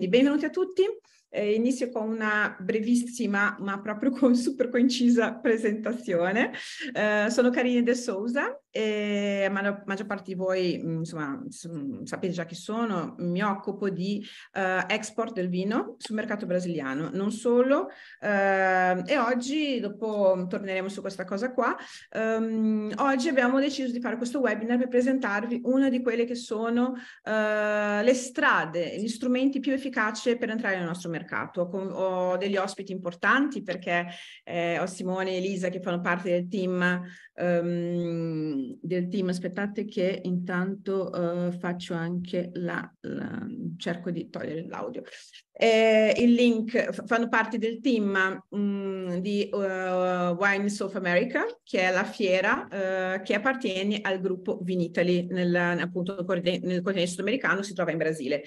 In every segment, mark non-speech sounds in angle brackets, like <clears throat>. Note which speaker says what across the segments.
Speaker 1: Quindi benvenuti a tutti. Eh, inizio con una brevissima ma proprio con <laughs> super concisa presentazione. Eh, sono Carine De Souza, e, ma la maggior parte di voi mm, insomma, mm, sapete già chi sono. Mi occupo di eh, export del vino sul mercato brasiliano, non solo. Eh, e oggi, dopo mm, torneremo su questa cosa qua, ehm, oggi abbiamo deciso di fare questo webinar per presentarvi una di quelle che sono eh, le strade, gli strumenti più efficaci per entrare nel nostro mercato mercato. Con, ho degli ospiti importanti perché eh, ho Simone e Elisa che fanno parte del team, um, del team. aspettate che intanto uh, faccio anche la, la, cerco di togliere l'audio. Eh, il link fanno parte del team um, di uh, eh, Wines of America, che è la fiera uh, che appartiene al gruppo Vinitali, nel, appunto nel continente sudamericano, si trova in Brasile.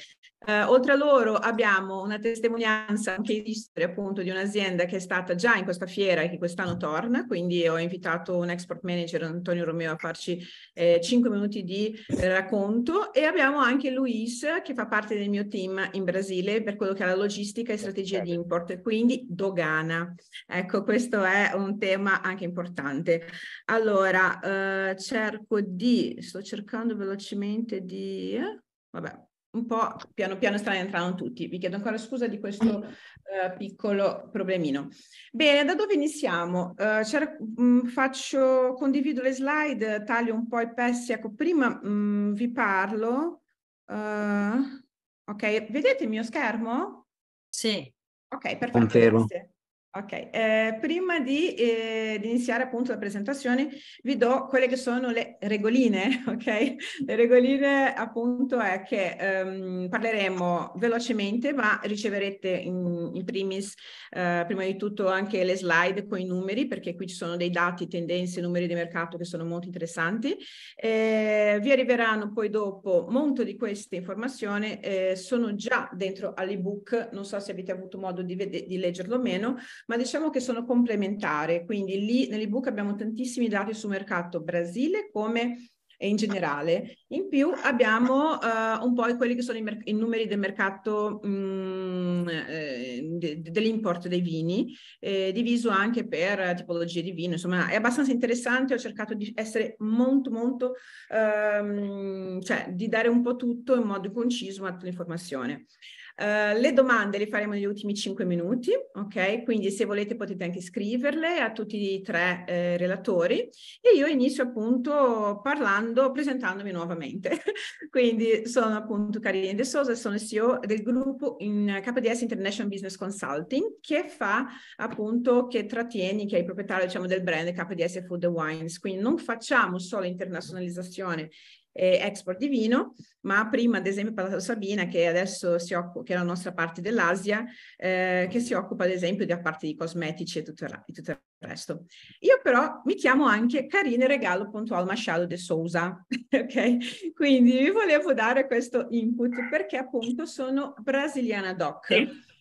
Speaker 1: Eh, oltre a loro abbiamo una testimonianza anche di storia appunto di un'azienda che è stata già in questa fiera e che quest'anno torna, quindi ho invitato un export manager Antonio Romeo a farci eh, 5 minuti di racconto e abbiamo anche Luis che fa parte del mio team in Brasile per quello che è la logistica e strategia di import, quindi dogana. Ecco, questo è un tema anche importante. Allora, eh, cerco di, sto cercando velocemente di... Eh, vabbè, un po' piano piano stanno entrando tutti. Vi chiedo ancora scusa di questo uh, piccolo problemino. Bene, da dove iniziamo? Uh, eh, mh, mm, faccio, condivido le slide, taglio un po' i pezzi. Ecco, prima mh, mm, vi parlo. Uh, ok, vedete il mio schermo? Sì. Ok, perfetto. Confermo. Grazie. Ok, eh, prima di, eh, di, iniziare appunto la presentazione vi do quelle che sono le regoline, <laughs> ok? Le regoline appunto è che ehm, parleremo velocemente ma riceverete in, in primis eh, prima di tutto anche le slide con i numeri perché qui ci sono dei dati, tendenze, numeri di mercato che sono molto interessanti. Eh, vi arriveranno poi dopo molto di queste informazioni, eh, sono già dentro all'ebook, non so se avete avuto modo di, di leggerlo o meno ma diciamo che sono complementari. Quindi lì nell'ebook abbiamo tantissimi dati sul mercato Brasile come in generale. In più abbiamo uh, un po' quelli che sono i, mer- i numeri del mercato mm, eh, de- dell'import dei vini, eh, diviso anche per tipologie di vino. Insomma, è abbastanza interessante. Ho cercato di essere molto, molto, ehm, cioè di dare un po' tutto in modo conciso ma l'informazione. Eh, le domande le faremo negli ultimi 5 minuti, ok? Quindi se volete potete anche scriverle a tutti i tre eh, relatori e io inizio appunto parlando, presentandomi nuovamente. <laughs> Quindi sono appunto Carina De Sosa, sono CEO del gruppo in KDS International Business Consulting che fa appunto, che trattieni, che è il proprietario diciamo del brand KDS Food and Wines. Quindi non facciamo solo internazionalizzazione eh, export di vino, ma prima ad esempio per la Sabina che adesso si occupa, che è la nostra parte dell'Asia, eh, che si occupa ad esempio della parte di cosmetici e tutto, di tutto il resto. Io però mi chiamo anche Carine Regalo Puntual Machado de Souza, <laughs> ok? Quindi vi volevo dare questo input perché appunto sono brasiliana doc. Sì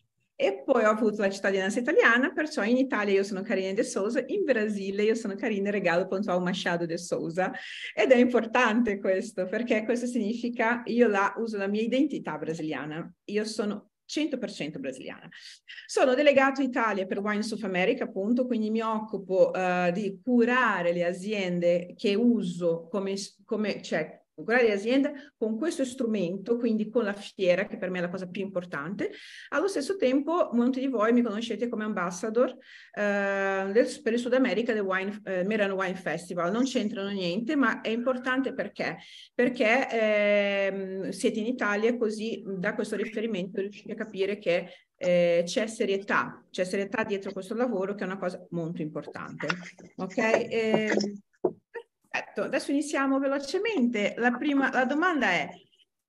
Speaker 1: e poi ho avuto la cittadinanza italiana, perciò in Italia io sono Carina De Souza, in Brasile io sono Carina Regalo Pontual Machado De Souza. Ed è importante questo, perché questo significa io la, uso la mia identità brasiliana. Io sono 100% brasiliana. Sono delegato Italia per Wines of America, appunto, quindi mi occupo uh, di curare le aziende che uso come, come cioè, curare l'azienda con questo strumento, quindi con la fiera, che per me è la cosa più importante. Allo stesso tempo, molti di voi mi conoscete come ambassador eh, del, per il Sud America del Wine, eh, Merano Wine Festival. Non c'entrano niente, ma è importante perché? Perché eh, siete in Italia e così da questo riferimento riuscite a capire che eh, c'è serietà, c'è serietà dietro questo lavoro che è una cosa molto importante. Ok? Eh, Perfetto, adesso iniziamo velocemente. La, prima, la domanda è,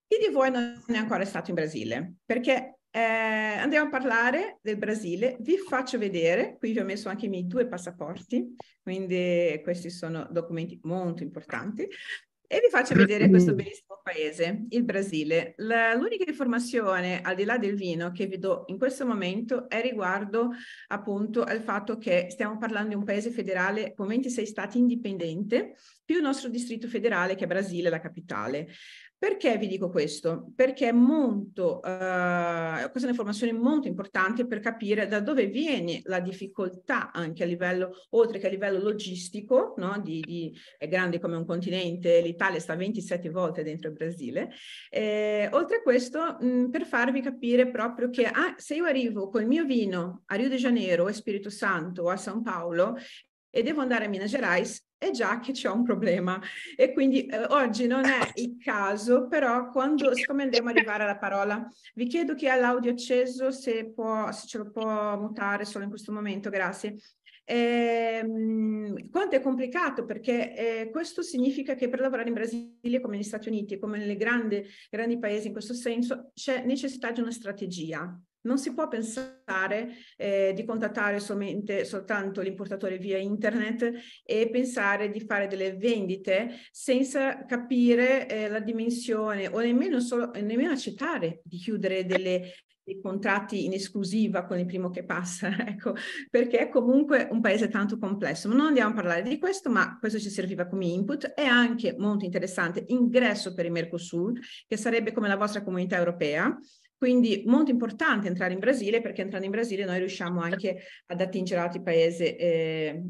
Speaker 1: chi di voi non è ancora stato in Brasile? Perché eh, andiamo a parlare del Brasile, vi faccio vedere, qui vi ho messo anche i miei due passaporti, quindi questi sono documenti molto importanti. E vi faccio vedere questo <clears throat> bellissimo paese, il Brasile. La, l'unica informazione, al di là del vino, che vi do in questo momento è riguardo appunto al fatto che stiamo parlando di un paese federale con 26 stati indipendenti, più il nostro distretto federale che è Brasile, la capitale. Perché vi dico questo? Perché è molto, eh, questa è un'informazione molto importante per capire da dove viene la difficoltà anche a livello, oltre che a livello logistico, no? di, di, è grande come un continente, l'Italia sta 27 volte dentro il Brasile, eh, oltre a questo mh, mm, per farvi capire proprio che ah, se io arrivo col mio vino a Rio de Janeiro, a Spirito Santo o a San Paolo, e devo andare a Minas Gerais, è già che c'è un problema. E quindi eh, oggi non è il caso, però quando, siccome andremo ad arrivare alla parola, vi chiedo chi ha l'audio acceso, se, può, se ce lo può mutare solo in questo momento, grazie. Eh, quanto è complicato perché eh, questo significa che per lavorare in Brasile come negli Stati Uniti come nei grandi, grandi paesi in questo senso c'è necessità di una strategia non si può pensare eh, di contattare soltanto l'importatore via internet e pensare di fare delle vendite senza capire eh, la dimensione o nemmeno, solo, nemmeno accettare di chiudere delle, dei contratti in esclusiva con il primo che passa, <laughs> ecco, perché è comunque un paese tanto complesso. Ma non andiamo a parlare di questo, ma questo ci serviva come input. È anche molto interessante ingresso per il Mercosur, che sarebbe come la vostra comunità europea. Quindi molto importante entrare in Brasile perché entrando in Brasile noi riusciamo anche ad attingere altri paesi eh,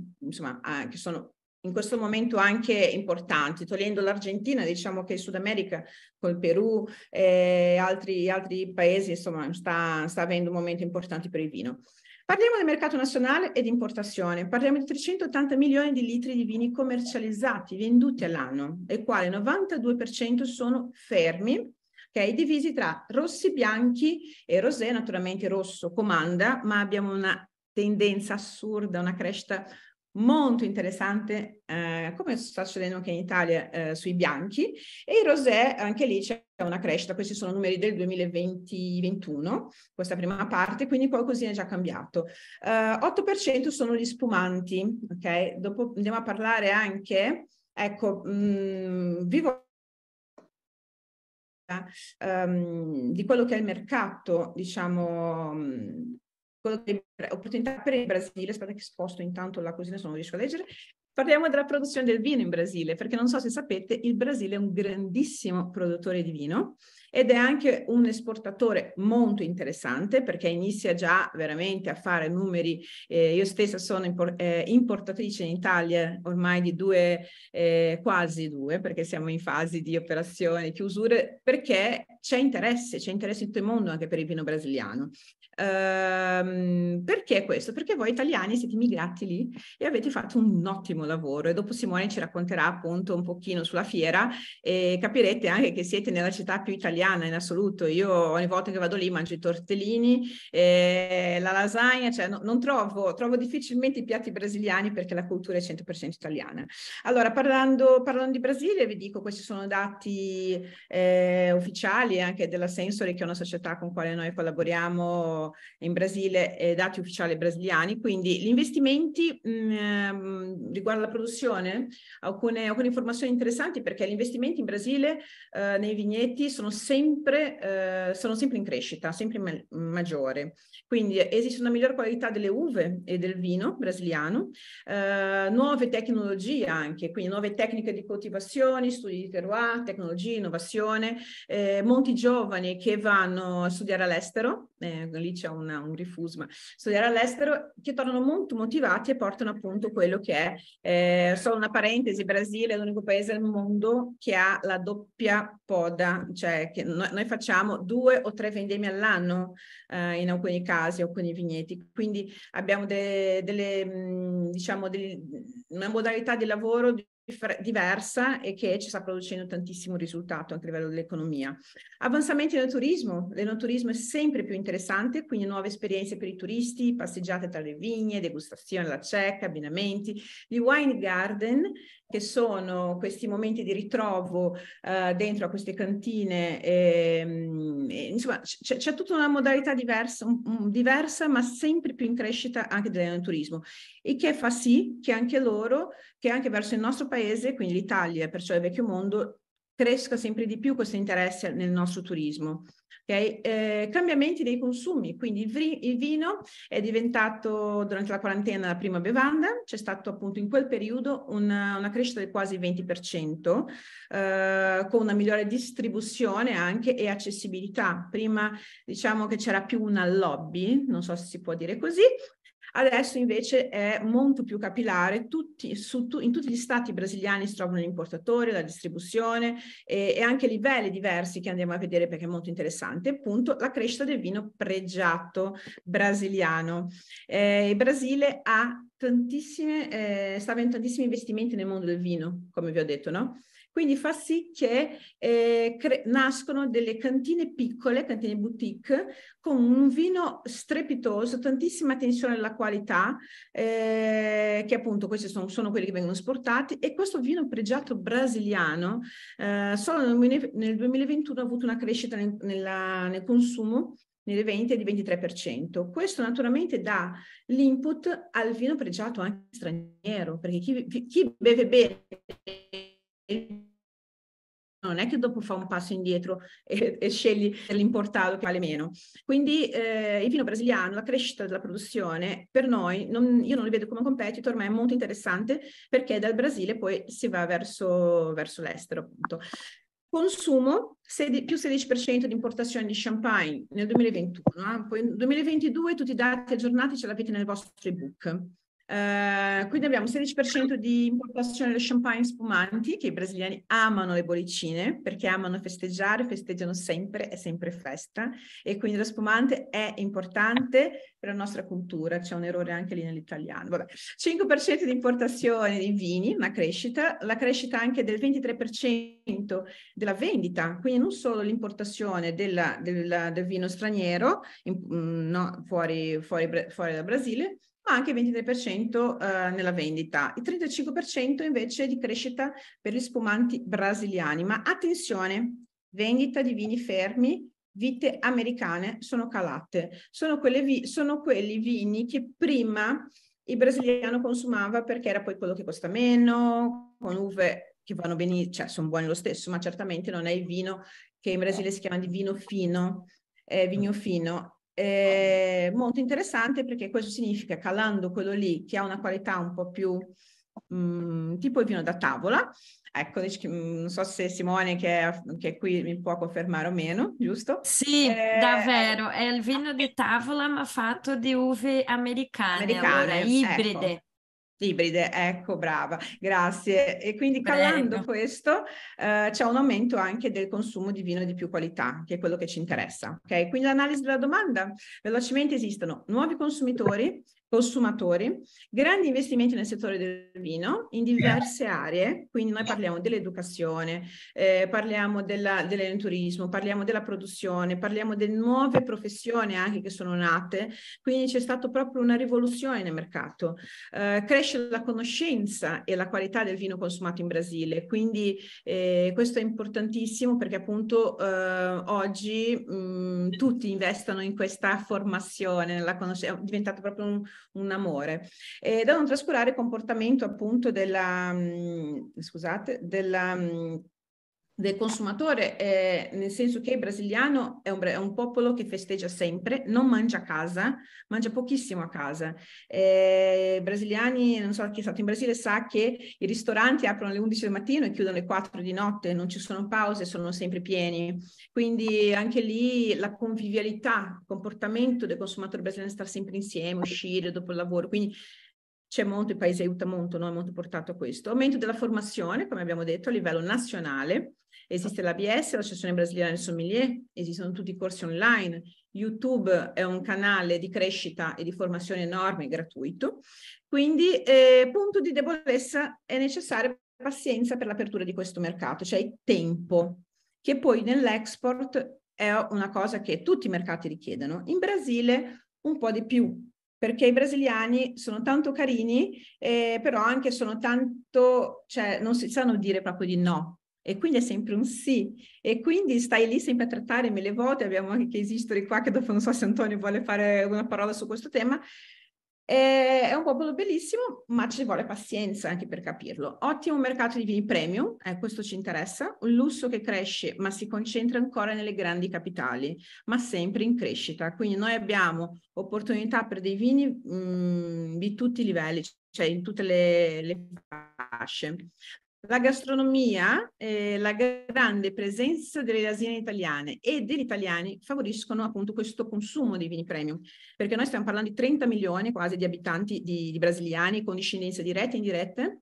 Speaker 1: che sono in questo momento anche importanti, togliendo l'Argentina, diciamo che il Sud America col Perù e eh, altri, altri, paesi insomma, sta, sta avendo momenti importanti per il vino. Parliamo del mercato nazionale e di importazione. Parliamo di 380 milioni di litri di vini commercializzati, venduti all'anno, dei quali il 92% sono fermi ok? divisi tra rossi, bianchi e rosé, naturalmente rosso comanda, ma abbiamo una tendenza assurda, una crescita molto interessante, eh, come sta succedendo anche in Italia eh, sui bianchi, e il rosé, anche lì c'è una crescita, questi sono numeri del 2021, questa prima parte, quindi qualcosina è già cambiato. Eh, 8% sono gli spumanti, ok? Dopo andiamo a parlare anche, ecco, mh, mm, vi voglio Ehm, di quello che è il mercato, diciamo, quello che è opportunità per il Brasile, aspetta che sposto intanto la cosina se non riesco a leggere, Parliamo della produzione del vino in Brasile, perché non so se sapete, il Brasile è un grandissimo produttore di vino ed è anche un esportatore molto interessante perché inizia già veramente a fare numeri. Eh, io stessa sono impor- eh, importatrice in Italia ormai di due, eh, quasi due, perché siamo in fase di operazione, chiusure, perché c'è interesse, c'è interesse in tutto il mondo anche per il vino brasiliano. Ehm, perché questo? Perché voi italiani siete immigrati lì e avete fatto un ottimo lavoro e dopo Simone ci racconterà appunto un pochino sulla fiera e capirete anche che siete nella città più italiana italiana in assoluto. Io ogni volta che vado lì mangio i tortellini, eh, la lasagna, cioè no, non trovo, trovo difficilmente i piatti brasiliani perché la cultura è 100% italiana. Allora, parlando, parlando, di Brasile, vi dico, questi sono dati eh, ufficiali eh, anche della Sensory, che è una società con quale noi collaboriamo in Brasile, eh, dati ufficiali brasiliani. Quindi gli investimenti mh, mm, ehm, riguardo alla produzione, alcune, alcune, informazioni interessanti perché gli investimenti in Brasile eh, nei vigneti sono 16 sempre, eh, sono sempre in crescita, sempre ma- maggiore. Quindi esiste una migliore qualità delle uve e del vino brasiliano, eh, nuove tecnologie anche, quindi nuove tecniche di coltivazione, studi di terroir, tecnologie, innovazione, eh, molti giovani che vanno a studiare all'estero, eh, lì c'è una, un ma studiare all'estero, che tornano molto motivati e portano appunto quello che è, eh, solo una parentesi, Brasile è l'unico paese al mondo che ha la doppia poda, cioè che che noi, noi facciamo due o tre vendemmie all'anno eh, in alcuni casi, alcuni vigneti, quindi abbiamo de, delle, mhmm, diciamo, de, una modalità di lavoro diversa e che ci sta producendo tantissimo risultato anche a livello dell'economia. Avanzamenti nel turismo, l'enoturismo è sempre più interessante, quindi nuove esperienze per i turisti, passeggiate tra le vigne, degustazione alla cieca, abbinamenti. Gli wine garden che sono questi momenti di ritrovo eh, dentro a queste cantine. E, ehm, e, insomma, c- c'è tutta una modalità diversa, un, un, diversa, ma sempre più in crescita anche del turismo e che fa sì che anche loro, che anche verso il nostro paese, quindi l'Italia, perciò il vecchio mondo, cresca sempre di più questo interesse nel nostro turismo. Okay? Eh, cambiamenti dei consumi, quindi il, vri- il, vino è diventato durante la quarantena la prima bevanda, c'è stato appunto in quel periodo una, una crescita del quasi 20%, eh, con una migliore distribuzione anche e accessibilità. Prima diciamo che c'era più una lobby, non so se si può dire così, Adesso invece è molto più capillare, tutti, su, tu, in tutti gli stati brasiliani si trovano l'importatore, la distribuzione e, e anche livelli diversi che andiamo a vedere perché è molto interessante, appunto la crescita del vino pregiato brasiliano. Eh, il Brasile ha tantissime, eh, sta avendo tantissimi investimenti nel mondo del vino, come vi ho detto, no? Quindi fa sì che eh, cre- nascono delle cantine piccole, cantine boutique, con un vino strepitoso, tantissima attenzione alla qualità, eh, che appunto questi sono, sono, quelli che vengono esportati, e questo vino pregiato brasiliano eh, solo nel, nel, 2021 ha avuto una crescita nel, nella, nel consumo nelle vendite di 23%. Questo naturalmente dà l'input al vino pregiato anche straniero, perché chi, chi beve bene non è che dopo fa un passo indietro <laughs> e, e scegli l'importato che vale meno. Quindi eh, il vino brasiliano, la crescita della produzione, per noi, non, io non lo vedo come competitor, ma è molto interessante perché dal Brasile poi si va verso, verso l'estero, appunto. Consumo, sedi, più 16% di importazione di champagne nel 2021, eh? poi nel 2022 tutti i dati aggiornati ce l'avete nel vostro ebook. Eh, quindi abbiamo 16% di importazione del champagne spumanti, che i brasiliani amano le bollicine perché amano festeggiare, festeggiano sempre, è sempre festa e quindi lo spumante è importante per la nostra cultura, c'è un errore anche lì nell'italiano. Vabbè. 5% di importazione di vini, una crescita, la crescita anche del 23% della vendita, quindi non solo l'importazione della, della, del vino straniero in, mm, no, fuori, fuori, fuori dal Brasile, ma anche il 23% eh, nella vendita, il 35% invece di crescita per gli spumanti brasiliani. Ma attenzione, vendita di vini fermi, vite americane sono calate, sono, vi- sono quelli vini che prima il brasiliano consumava perché era poi quello che costa meno, con uve che vanno bene, cioè sono buoni lo stesso, ma certamente non è il vino che in Brasile si chiama di vino fino, eh, vigno fino, è molto interessante perché questo significa calando quello lì che ha una qualità un po' più mh, mm, tipo il vino da tavola. Ecco, mm, non so se Simone che, che è, qui mi può confermare o meno, giusto? Sì, eh, davvero,
Speaker 2: è il vino di tavola ma fatto di uve americane, americane allora, ecco. ibride. Ecco
Speaker 1: ibride, ecco brava, grazie. E quindi calando Bello. questo eh, c'è un aumento anche del consumo di vino di più qualità, che è quello che ci interessa. Ok, quindi l'analisi della domanda, velocemente esistono nuovi consumatori consumatori, grandi investimenti nel settore del vino in diverse aree, quindi noi parliamo dell'educazione, eh, parliamo dell'enoturismo, parliamo della produzione, parliamo delle nuove professioni anche che sono nate, quindi c'è stata proprio una rivoluzione nel mercato. Eh, cresce la conoscenza e la qualità del vino consumato in Brasile, quindi eh, questo è importantissimo perché appunto eh, oggi mh, mm, tutti investono in questa formazione, nella conoscenza, è diventato proprio un un amore. E da non trascurare il comportamento appunto della, mm, scusate, della mm, del consumatore, eh, nel senso che il brasiliano è un, è un, popolo che festeggia sempre, non mangia a casa, mangia pochissimo a casa. Eh, I brasiliani, non so chi è stato in Brasile, sa che i ristoranti aprono alle 11 del mattino e chiudono alle 4 di notte, non ci sono pause, sono sempre pieni. Quindi anche lì la convivialità, il comportamento del consumatore brasiliano è stare sempre insieme, uscire dopo il lavoro. Quindi c'è molto, il paese aiuta molto, no? è molto portato a questo. Aumento della formazione, come abbiamo detto, a livello nazionale, Esiste l'ABS, l'Associazione Brasiliana del Sommelier, esistono tutti i corsi online, YouTube è un canale di crescita e di formazione enorme, gratuito. Quindi eh, punto di debolezza è necessaria pazienza per l'apertura di questo mercato, cioè il tempo, che poi nell'export è una cosa che tutti i mercati richiedono. In Brasile un po' di più, perché i brasiliani sono tanto carini, eh, però anche sono tanto, cioè non si sanno dire proprio di no e quindi è sempre un sì. E quindi stai lì sempre a trattare mille volte, abbiamo anche case history qua che dopo non so se Antonio vuole fare una parola su questo tema. È un popolo bellissimo, ma ci vuole pazienza anche per capirlo. Ottimo mercato di vini premium, eh, questo ci interessa, un lusso che cresce, ma si concentra ancora nelle grandi capitali, ma sempre in crescita. Quindi noi abbiamo opportunità per dei vini mh, mm, di tutti i livelli, cioè in tutte le, le fasce. La gastronomia e eh, la grande presenza delle aziende italiane e degli italiani favoriscono appunto questo consumo dei vini premium, perché noi stiamo parlando di 30 milioni quasi di abitanti di, di brasiliani con discendenze dirette e indirette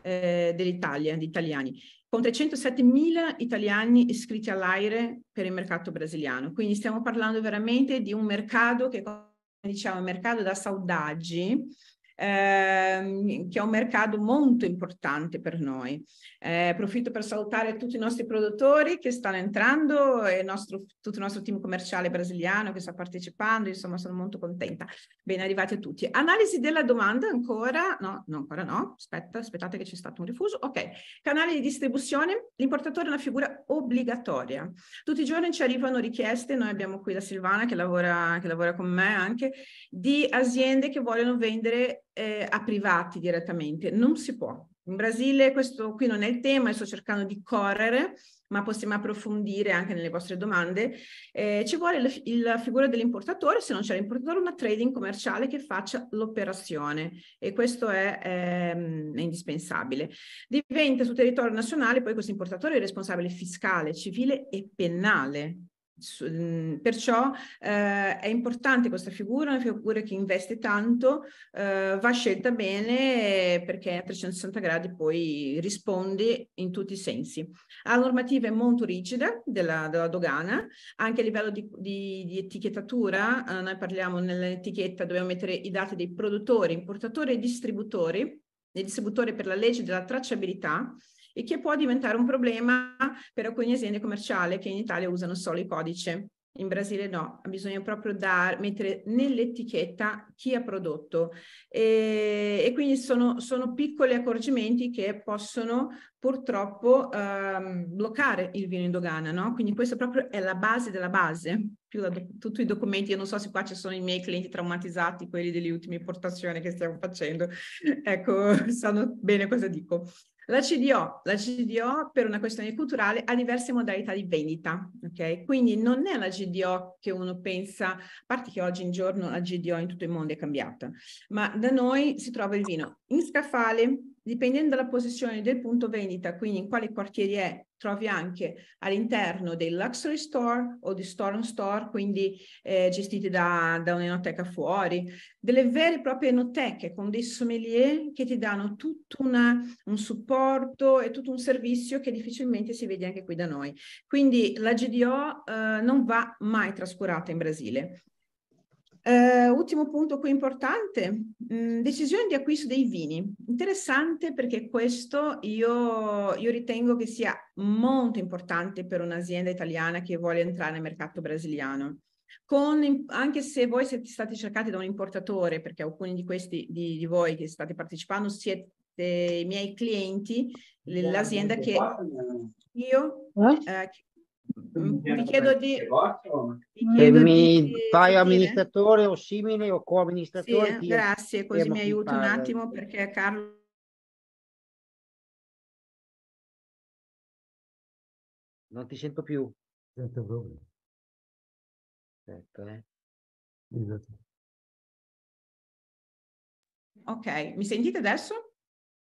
Speaker 1: eh, dell'Italia, di italiani, con 307 mila italiani iscritti all'aire per il mercato brasiliano. Quindi stiamo parlando veramente di un mercato che, come diciamo, è un mercato da saudade, Ehm, che è un mercato molto importante per noi. Eh, approfitto per salutare tutti i nostri produttori che stanno entrando e nostro, tutto il nostro team commerciale brasiliano che sta partecipando, insomma sono molto contenta. Ben arrivati a tutti. Analisi della domanda ancora? No, no ancora no, aspetta, aspettate che c'è stato un rifuso. Ok, canali di distribuzione, l'importatore è una figura obbligatoria. Tutti i giorni ci arrivano richieste, noi abbiamo qui la Silvana che lavora, che lavora con me anche, di aziende che vogliono vendere eh, a privati direttamente, non si può. In Brasile questo qui non è il tema, sto cercando di correre, ma possiamo approfondire anche nelle vostre domande. Eh, ci vuole la figura dell'importatore, se non c'è l'importatore, una trading commerciale che faccia l'operazione e questo è, ehm, è indispensabile. Diventa sul territorio nazionale poi questo importatore è responsabile fiscale, civile e penale Mm, perciò eh, è importante questa figura, una figura che investe tanto, eh, va scelta bene perché a 360 gradi poi risponde in tutti i sensi. La normativa è molto rigida della, della dogana, anche a livello di, di, di etichettatura, eh, noi parliamo nell'etichetta, dobbiamo mettere i dati dei produttori, importatori e distributori, il distributore per la legge della tracciabilità, e che può diventare un problema per alcune aziende commerciali che in Italia usano solo i codici. In Brasile no, bisogna proprio dar, mettere nell'etichetta chi ha prodotto e, e quindi sono, sono, piccoli accorgimenti che possono purtroppo ehm, bloccare il vino in dogana, no? Quindi questa proprio è la base della base, più da tutti i documenti, io non so se qua ci sono i miei clienti traumatizzati, quelli delle ultime importazioni che stiamo facendo, ecco, <laughs> sanno bene cosa dico. La CDO, la CDO, per una questione culturale ha diverse modalità di vendita, ok? Quindi non è la CDO che uno pensa, a parte che oggi in giorno la CDO in tutto il mondo è cambiata, ma da noi si trova il vino in scaffale, dipendendo dalla posizione del punto vendita, quindi in quale quartieri è, trovi anche all'interno dei luxury store o di store on store, quindi eh, gestiti da, da un'enoteca fuori, delle vere e proprie enoteche con dei sommelier che ti danno tutto una, un supporto e tutto un servizio che difficilmente si vede anche qui da noi. Quindi la GDO eh, non va mai trascurata in Brasile. Eh, ultimo punto qui importante, mh, mm, decisione di acquisto dei vini. Interessante perché questo io, io ritengo che sia molto importante per un'azienda italiana che vuole entrare nel mercato brasiliano. Con, anche se voi siete stati cercati da un importatore, perché alcuni di questi di, di voi che state partecipando siete i miei clienti, l'azienda che eh, io, eh, eh che Mm, mi eh, chiedo di... chiedo mi fai
Speaker 3: amministratore o simile o co-amministratore? Sì, eh, grazie, così mi aiuti un attimo
Speaker 1: perché Carlo...
Speaker 3: Non ti sento più. Sento proprio. Aspetta, eh. Esatto.
Speaker 1: Ok, mi sentite adesso?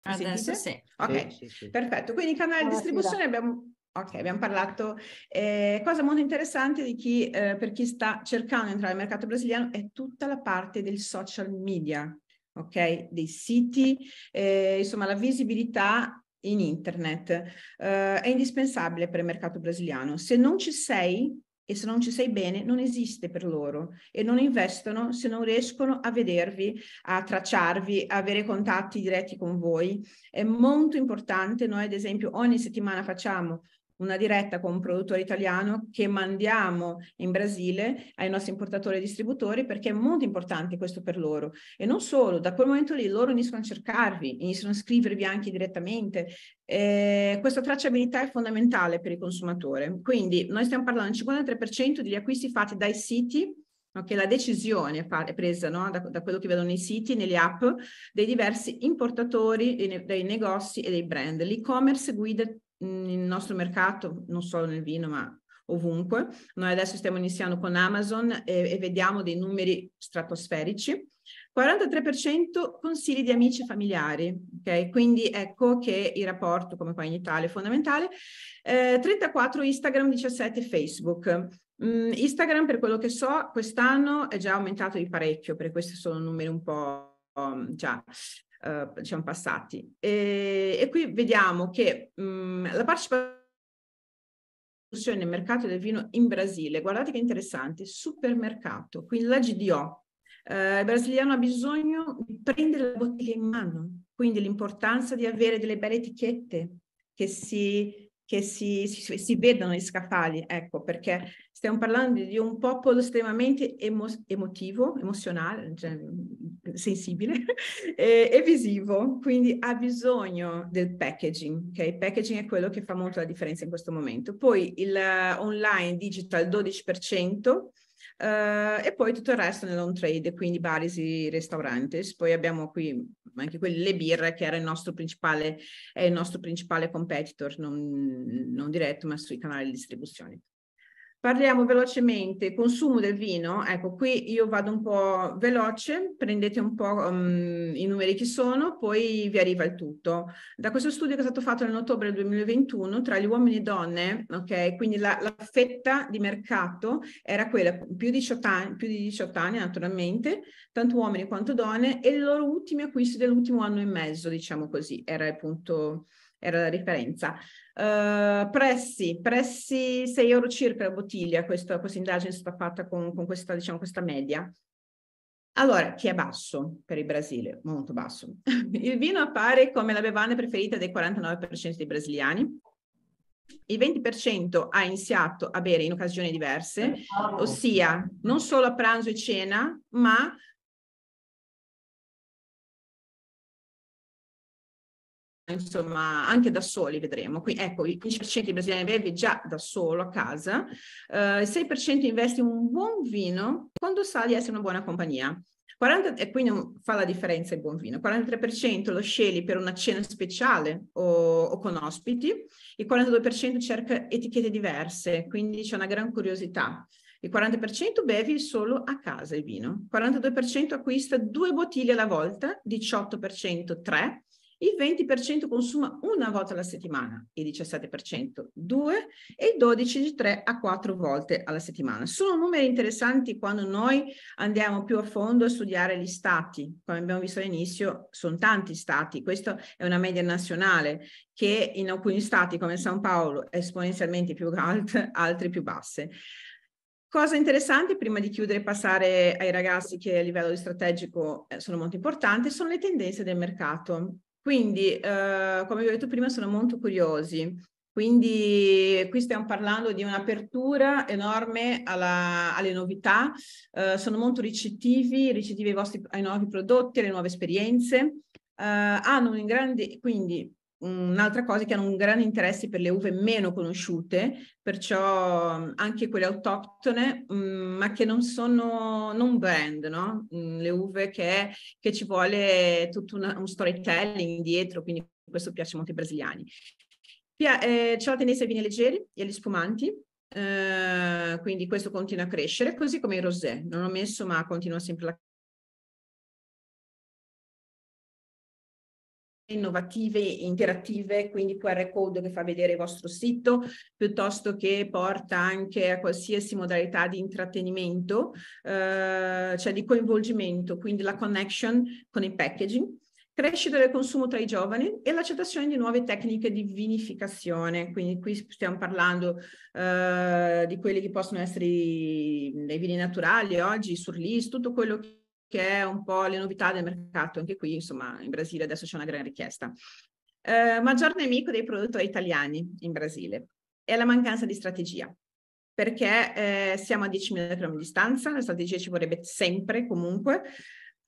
Speaker 1: Mi adesso sentite? sì. Ok, sì, sì, sì. perfetto. Quindi canale di distribuzione abbiamo Ok, abbiamo parlato. Eh, cosa molto interessante chi, eh, per chi sta cercando di entrare nel mercato brasiliano è tutta la parte del social media, ok? Dei siti, eh, insomma la visibilità in internet eh, è indispensabile per il mercato brasiliano. Se non ci sei e se non ci sei bene non esiste per loro e non investono se non riescono a vedervi, a tracciarvi, a avere contatti diretti con voi. È molto importante, noi ad esempio ogni settimana facciamo una diretta con un produttore italiano che mandiamo in Brasile ai nostri importatori e distributori perché è molto importante questo per loro. E non solo, da quel momento lì loro iniziano a cercarvi, iniziano a scrivervi anche direttamente. Eh, questa tracciabilità è fondamentale per il consumatore. Quindi noi stiamo parlando del 53% degli acquisti fatti dai siti che la decisione è presa no? da, da, quello che vedono nei siti, nelle app, dei diversi importatori, dei negozi e dei brand. L'e-commerce guida nel nostro mercato, non solo nel vino, ma ovunque. Noi adesso stiamo iniziando con Amazon e, e vediamo dei numeri stratosferici. 43% consigli di amici e familiari, okay? quindi ecco che il rapporto, come qua in Italia, è fondamentale. Eh, 34 Instagram, 17 Facebook. Mm, Instagram, per quello che so, quest'anno è già aumentato di parecchio, perché questi sono numeri un po' mm, già eh, diciamo passati. E, e, qui vediamo che mh, mm, la partecipazione nel mercato del vino in Brasile, guardate che interessante, supermercato, quindi la GDO, eh, il brasiliano ha bisogno di prendere la bottiglia in mano, quindi l'importanza di avere delle belle etichette che si che si, si, si vedano gli scaffali, ecco, perché stiamo parlando di un popolo estremamente emo, emotivo, emozionale, cioè, sensibile <laughs> e, e, visivo, quindi ha bisogno del packaging, ok? Il packaging è quello che fa molto la differenza in questo momento. Poi il uh, online digital 12%, Uh, e poi tutto il resto nell'on trade, quindi barisi, ristoranti. Poi abbiamo qui anche quelle, le birre, che era il nostro principale, il nostro principale competitor, non, non diretto, ma sui canali di distribuzione. Parliamo velocemente, consumo del vino, ecco qui io vado un po' veloce, prendete un po' um, i numeri che sono, poi vi arriva il tutto. Da questo studio che è stato fatto nell'ottobre 2021 tra gli uomini e donne, ok, quindi la, la fetta di mercato era quella più, 18 anni, più di 18 anni naturalmente, tanto uomini quanto donne, e i loro ultimi acquisti dell'ultimo anno e mezzo, diciamo così, era appunto era la differenza. Uh, eh, prezzi, prezzi 6 euro circa la bottiglia, questo, questa indagine è stata fatta con, con questa, diciamo, questa media. Allora, che è basso per il Brasile, molto basso. <laughs> Il vino appare come la bevanda preferita del 49% dei brasiliani. Il 20% ha iniziato a bere in occasioni diverse, ossia non solo a pranzo e cena, ma insomma anche da soli vedremo. Qui ecco il 15% dei brasiliani beve già da solo a casa, eh, il 6% investe in un buon vino quando sa di essere una buona compagnia. 40, e qui non fa la differenza il buon vino, Il 43% lo scegli per una cena speciale o, o con ospiti, il 42% cerca etichette diverse, quindi c'è una gran curiosità. Il 40% bevi solo a casa il vino, il 42% acquista due bottiglie alla volta, 18% tre, il 20% consuma una volta alla settimana, il 17% due e il 12% di tre a quattro volte alla settimana. Sono numeri interessanti quando noi andiamo più a fondo a studiare gli stati. Come abbiamo visto all'inizio, sono tanti stati, questa è una media nazionale che in alcuni stati come San Paolo è esponenzialmente più alta, altri più basse. Cosa interessante, prima di chiudere e passare ai ragazzi che a livello strategico eh, sono molto importanti, sono le tendenze del mercato. Quindi, eh, come vi ho detto prima, sono molto curiosi. Quindi qui stiamo parlando di un'apertura enorme alla, alle novità, eh, sono molto ricettivi, ricettivi ai, vostri, ai nuovi prodotti, alle nuove esperienze, eh, hanno un grande, quindi Un'altra cosa è che hanno un grande interesse per le uve meno conosciute, perciò mm, anche quelle autoctone, mm, ma che non sono non brand, no? Mm, le uve che, che, ci vuole tutto una, un storytelling dietro, quindi questo piace molto ai brasiliani. Pia, eh, c'è la tendenza ai vini leggeri e agli spumanti, eh, quindi questo continua a crescere, così come i rosé. Non ho messo, ma continua sempre la innovative e interattive, quindi QR code che fa vedere il vostro sito, piuttosto che porta anche a qualsiasi modalità di intrattenimento, eh, cioè di coinvolgimento, quindi la connection con il packaging crescita del consumo tra i giovani e l'accettazione di nuove tecniche di vinificazione. Quindi qui stiamo parlando eh, di quelli che possono essere i, i vini naturali oggi, i surlis, tutto quello che che è un po' le novità del mercato, anche qui insomma in Brasile adesso c'è una gran richiesta. Eh, maggior nemico dei produttori italiani in Brasile è la mancanza di strategia, perché eh, siamo a 10.000 km di distanza, la strategia ci vorrebbe sempre comunque,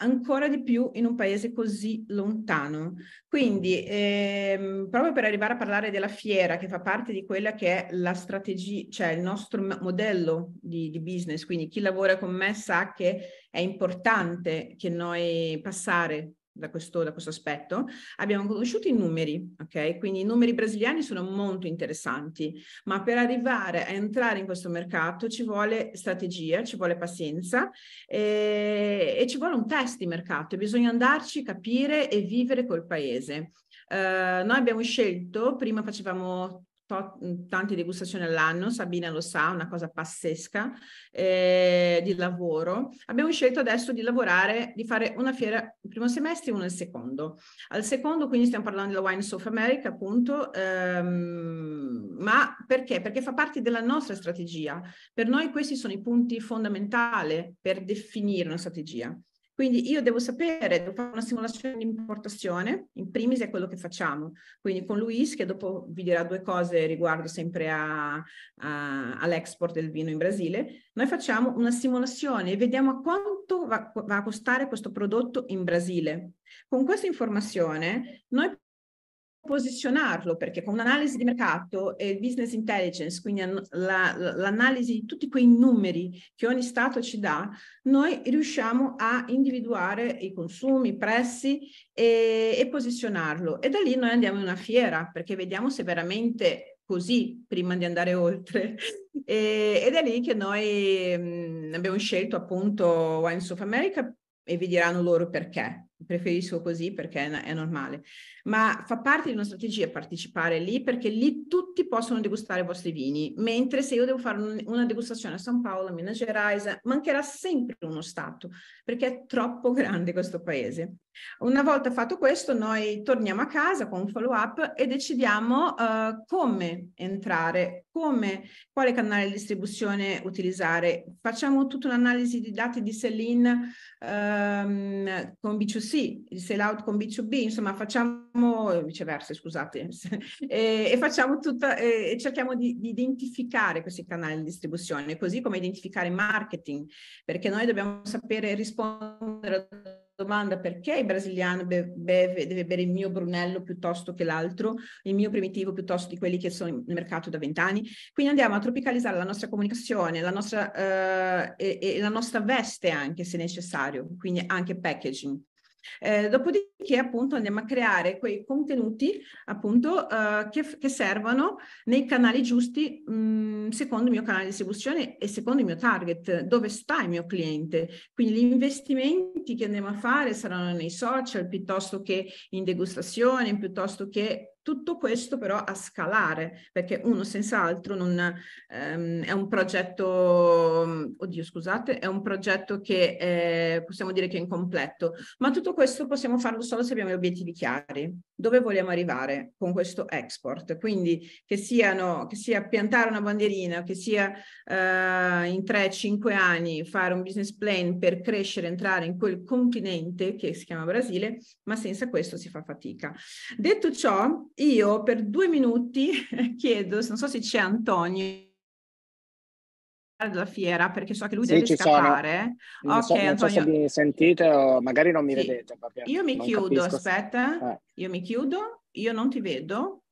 Speaker 1: ancora di più in un paese così lontano. Quindi, ehm, proprio per arrivare a parlare della fiera, che fa parte di quella che è la strategia, cioè il nostro modello di, di business, quindi chi lavora con me sa che è importante che noi passare da questo, da questo, aspetto, abbiamo conosciuto i numeri, ok? Quindi i numeri brasiliani sono molto interessanti, ma per arrivare a entrare in questo mercato ci vuole strategia, ci vuole pazienza e, eh, e ci vuole un test di mercato, bisogna andarci, capire e vivere col paese. Uh, noi abbiamo scelto, prima facevamo tante degustazioni all'anno, Sabina lo sa, una cosa pazzesca eh, di lavoro. Abbiamo scelto adesso di lavorare, di fare una fiera il primo semestre e una il secondo. Al secondo quindi stiamo parlando della Wines of America appunto, ehm, ma perché? Perché fa parte della nostra strategia. Per noi questi sono i punti fondamentali per definire una strategia. Quindi io devo sapere, devo fare una simulazione di importazione, in primis è quello che facciamo. Quindi con Luis, che dopo vi dirà due cose riguardo sempre a, a, all'export del vino in Brasile, noi facciamo una simulazione e vediamo a quanto va, va a costare questo prodotto in Brasile. Con questa informazione noi posizionarlo perché con un'analisi di mercato e business intelligence, quindi la, l'analisi di tutti quei numeri che ogni Stato ci dà, noi riusciamo a individuare i consumi, i prezzi e, e posizionarlo. E da lì noi andiamo in una fiera perché vediamo se veramente così prima di andare oltre. E, ed è lì che noi mh, mhmm, abbiamo scelto appunto Wines of America e vi diranno loro perché preferisco così perché è, normale, ma fa parte di una strategia partecipare lì perché lì tutti possono degustare i vostri vini, mentre se io devo fare un, una degustazione a San Paolo, a Minas Gerais, mancherà sempre uno stato perché è troppo <laughs> grande questo paese. Una volta fatto questo, noi torniamo a casa con un follow up e decidiamo uh, come entrare, come, quale canale di distribuzione utilizzare. Facciamo tutta un'analisi di dati di sell um, ehm, con B2C B2C, il sell out con B2B, insomma facciamo, viceversa scusate, <laughs> e, e, facciamo tutta, e cerchiamo di, di, identificare questi canali di distribuzione, così come identificare marketing, perché noi dobbiamo sapere rispondere alla domanda perché il brasiliano beve, beve, deve bere il mio Brunello piuttosto che l'altro, il mio primitivo piuttosto di quelli che sono nel mercato da vent'anni. Quindi andiamo a tropicalizzare la nostra comunicazione, la nostra, eh, e, e la nostra veste anche se necessario, quindi anche packaging. Eh, dopodiché appunto andiamo a creare quei contenuti appunto eh, che, che, servono nei canali giusti mh, mm, secondo il mio canale di distribuzione e secondo il mio target, dove sta il mio cliente. Quindi gli investimenti che andiamo a fare saranno nei social piuttosto che in degustazione, piuttosto che tutto questo però a scalare, perché uno senz'altro non, ehm, è un progetto, mhmm, oddio scusate, è un progetto che è, eh, possiamo dire che è incompleto, ma tutto questo possiamo farlo solo se abbiamo gli obiettivi chiari. Dove vogliamo arrivare con questo export? Quindi che, siano, che sia piantare una bandierina, che sia eh, in 3-5 anni fare un business plan per crescere, entrare in quel continente che si chiama Brasile, ma senza questo si fa fatica. Detto ciò, io per due minuti <laughs> chiedo, non so se c'è Antonio della fiera perché so che lui sì, deve scappare. Sono. Non, okay, so, non so se
Speaker 3: mi sentite o magari non mi sì. vedete. Io mi chiudo,
Speaker 1: aspetta, eh. io mi chiudo, io non ti vedo.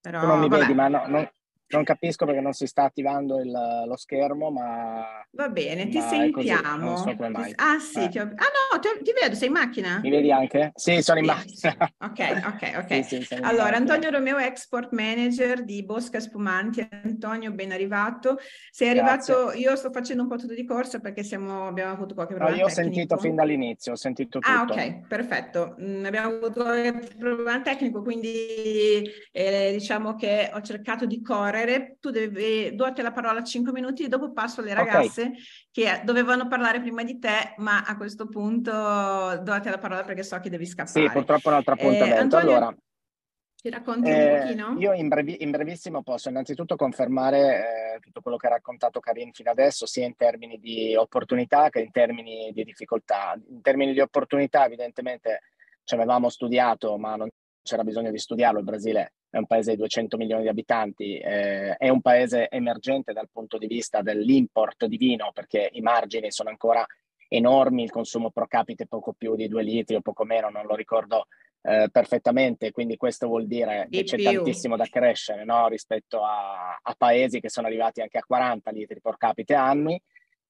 Speaker 1: Però, tu non mi vabbè. vedi, ma no, no,
Speaker 3: non capisco perché non si sta attivando il, lo schermo, ma...
Speaker 1: Va bene, ti sentiamo. Così, so ah sì, eh. ti, ho... ah, no, ti, ho... ti, vedo, sei in macchina? Mi vedi
Speaker 3: anche? Sì, sono in macchina.
Speaker 1: Ok, ok, <laughs>
Speaker 3: ok. Sì, sì, allora, Antonio
Speaker 1: Romeo, Export Manager di Bosca Spumanti. Antonio, ben arrivato. Sei Grazie. arrivato, io sto facendo un po' tutto di corsa perché siamo... abbiamo avuto qualche problema no, io ho tecnico. sentito fin
Speaker 3: dall'inizio, ho sentito ah, tutto. Ah, ok,
Speaker 1: perfetto. Mm, abbiamo avuto qualche problema tecnico, quindi eh, diciamo che ho cercato di correre correre, tu devi, do a te la parola 5 minuti, e dopo passo alle ragazze okay. che dovevano parlare prima di te, ma a questo punto do a te la parola perché so che devi scappare. Sì, purtroppo un'altra eh, appuntamento. Eh, Antonio, allora, ti racconti eh, un pochino?
Speaker 3: Io in, brevi, in, brevissimo posso innanzitutto confermare eh, tutto quello che ha raccontato Karim fino adesso, sia in termini di opportunità che in termini di difficoltà. In termini di opportunità, evidentemente, ci avevamo studiato, ma non c'era bisogno di studiarlo, il Brasile è un paese di 200 milioni di abitanti, eh, è un paese emergente dal punto di vista dell'import di vino perché i margini sono ancora enormi, il consumo pro capite è poco più di 2 litri o poco meno, non lo ricordo eh, perfettamente, quindi questo vuol dire che c'è tantissimo da crescere no? rispetto a, a, paesi che sono arrivati anche a 40 litri pro capite annui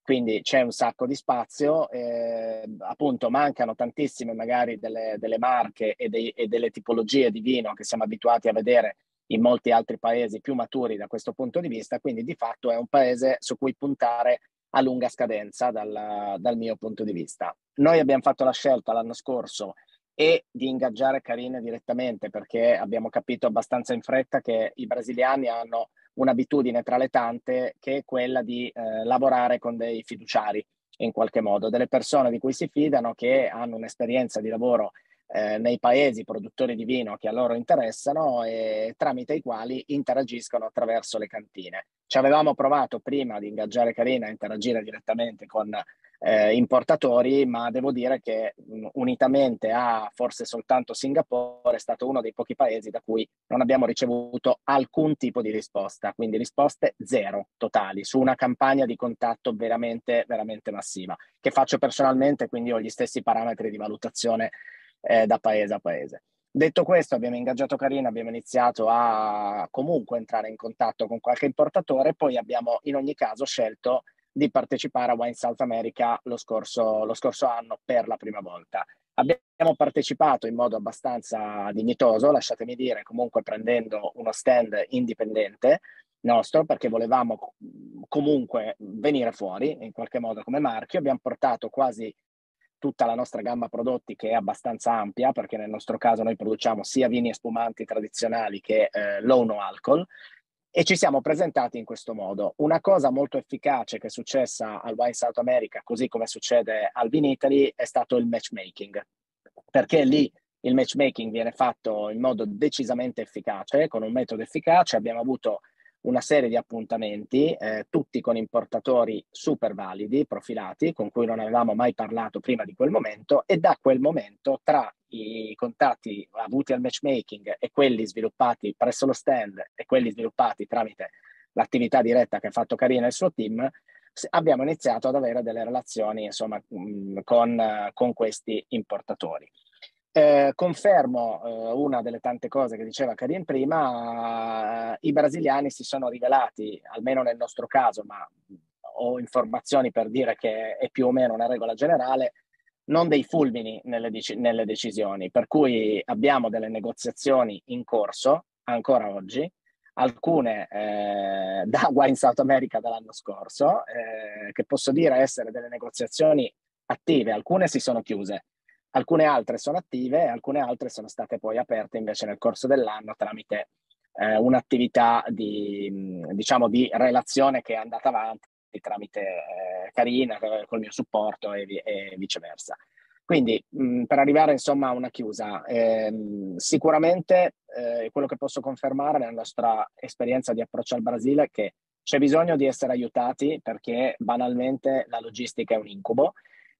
Speaker 3: quindi c'è un sacco di spazio, eh, appunto mancano tantissime magari delle, delle marche e, dei, e, delle tipologie di vino che siamo abituati a vedere in molti altri paesi più maturi da questo punto di vista, quindi di fatto è un paese su cui puntare a lunga scadenza dal, dal mio punto di vista. Noi abbiamo fatto la scelta l'anno scorso e di ingaggiare Carina direttamente perché abbiamo capito abbastanza in fretta che i brasiliani hanno un'abitudine tra le tante che è quella di eh, lavorare con dei fiduciari in qualche modo, delle persone di cui si fidano che hanno un'esperienza di lavoro eh, nei paesi produttori di vino che a loro interessano e tramite i quali interagiscono attraverso le cantine. Ci avevamo provato prima di ingaggiare Carina a interagire direttamente con eh, importatori, ma devo dire che mh, mm, unitamente a forse soltanto Singapore è stato uno dei pochi paesi da cui non abbiamo ricevuto alcun tipo di risposta, quindi risposte zero totali su una campagna di contatto veramente, veramente massiva, che faccio personalmente, quindi ho gli stessi parametri di valutazione eh, da paese a paese. Detto questo, abbiamo ingaggiato Carina, abbiamo iniziato a comunque entrare in contatto con qualche importatore, poi abbiamo in ogni caso scelto di partecipare a Wine South America lo scorso, lo scorso anno per la prima volta. Abbiamo partecipato in modo abbastanza dignitoso, lasciatemi dire, comunque prendendo uno stand indipendente nostro perché volevamo comunque venire fuori in qualche modo come marchio. Abbiamo portato quasi tutta la nostra gamma prodotti che è abbastanza ampia perché nel nostro caso noi produciamo sia vini e spumanti tradizionali che eh, low no alcohol. E ci siamo presentati in questo modo. Una cosa molto efficace che è successa al Wine South America, così come succede al Vin Italy, è stato il matchmaking, perché lì il matchmaking viene fatto in modo decisamente efficace, con un metodo efficace. Abbiamo avuto una serie di appuntamenti, eh, tutti con importatori super validi, profilati, con cui non avevamo mai parlato prima di quel momento e da quel momento tra i contatti avuti al matchmaking e quelli sviluppati presso lo stand e quelli sviluppati tramite l'attività diretta che ha fatto Carina e il suo team, abbiamo iniziato ad avere delle relazioni insomma, con, con questi importatori. Eh, confermo eh, una delle tante cose che diceva Karim prima, eh, i brasiliani si sono rivelati, almeno nel nostro caso, ma ho informazioni per dire che è più o meno una regola generale, non dei fulmini nelle, dec- nelle decisioni, per cui abbiamo delle negoziazioni in corso ancora oggi, alcune eh, da <laughs> Wine South America dall'anno scorso, eh, che posso dire essere delle negoziazioni attive, alcune si sono chiuse, alcune altre sono attive e alcune altre sono state poi aperte invece nel corso dell'anno tramite eh, un'attività di, diciamo, di relazione che è andata avanti tramite eh, Carina eh, col mio supporto e, e viceversa. Quindi mh, mm, per arrivare insomma a una chiusa, ehm, sicuramente eh, quello che posso confermare nella nostra esperienza di approccio al Brasile è che c'è bisogno di essere aiutati perché banalmente la logistica è un incubo,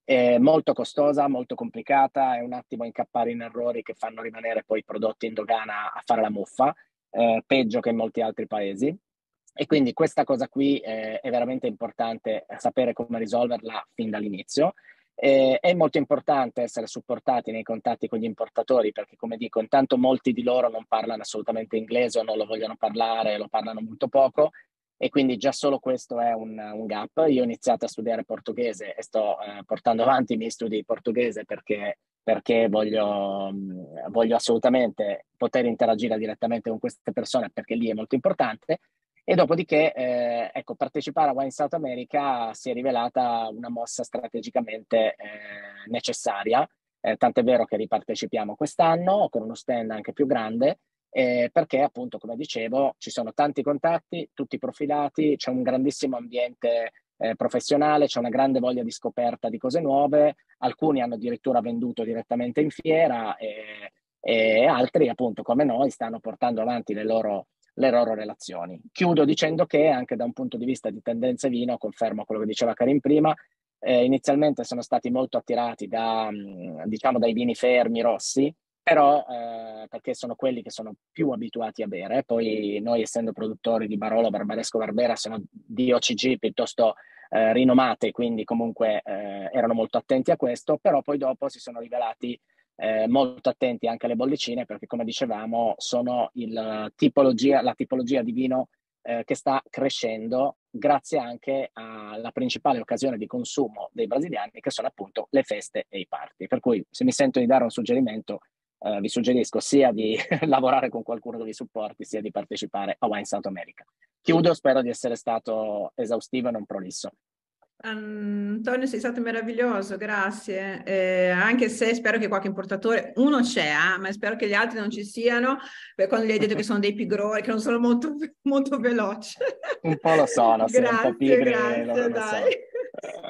Speaker 3: è molto costosa, molto complicata, è un attimo incappare in errori che fanno rimanere poi i prodotti in dogana a fare la muffa, eh, peggio che in molti altri paesi. E quindi questa cosa qui eh, è veramente importante sapere come risolverla fin dall'inizio. Eh, è molto importante essere supportati nei contatti con gli importatori perché, come dico, intanto molti di loro non parlano assolutamente inglese o non lo vogliono parlare, lo parlano molto poco e quindi già solo questo è un, un gap. Io ho iniziato a studiare portoghese e sto eh, portando avanti i miei studi di portoghese perché, perché voglio, voglio assolutamente poter interagire direttamente con queste persone perché lì è molto importante e dopodiché, eh, ecco, partecipare a Wine South America si è rivelata una mossa strategicamente eh, necessaria, eh, tant'è vero che ripartecipiamo quest'anno con uno stand anche più grande, eh, perché appunto, come dicevo, ci sono tanti contatti, tutti profilati, c'è un grandissimo ambiente eh, professionale, c'è una grande voglia di scoperta di cose nuove, alcuni hanno addirittura venduto direttamente in fiera e, eh, e altri, appunto come noi, stanno portando avanti le loro le loro relazioni. Chiudo dicendo che anche da un punto di vista di tendenze vino, confermo quello che diceva Karim prima, eh, inizialmente sono stati molto attirati da, diciamo, dai vini fermi rossi, però eh, perché sono quelli che sono più abituati a bere. Poi noi essendo produttori di Barolo, Barbaresco, Barbera, sono di OCG piuttosto eh, rinomate, quindi comunque eh, erano molto attenti a questo, però poi dopo si sono rivelati eh, molto attenti anche alle bollicine perché come dicevamo sono tipologia, la tipologia di vino eh, che sta crescendo grazie anche alla principale occasione di consumo dei brasiliani che sono appunto le feste e i party. Per cui se mi sento di dare un suggerimento eh, vi suggerisco sia di <laughs> lavorare con qualcuno che vi supporti sia di partecipare a Wine South America. Chiudo, spero di essere stato esaustivo e non prolisso.
Speaker 1: Antonio, sei stato meraviglioso, grazie. Eh, anche se spero che qualche importatore, uno c'è, eh, ma spero che gli altri non ci siano, quando gli hai detto che sono dei pigroni, che non sono molto, molto veloci.
Speaker 3: Un po' lo sono, <laughs> grazie, sono un po' pigri. Grazie, dai.
Speaker 1: So.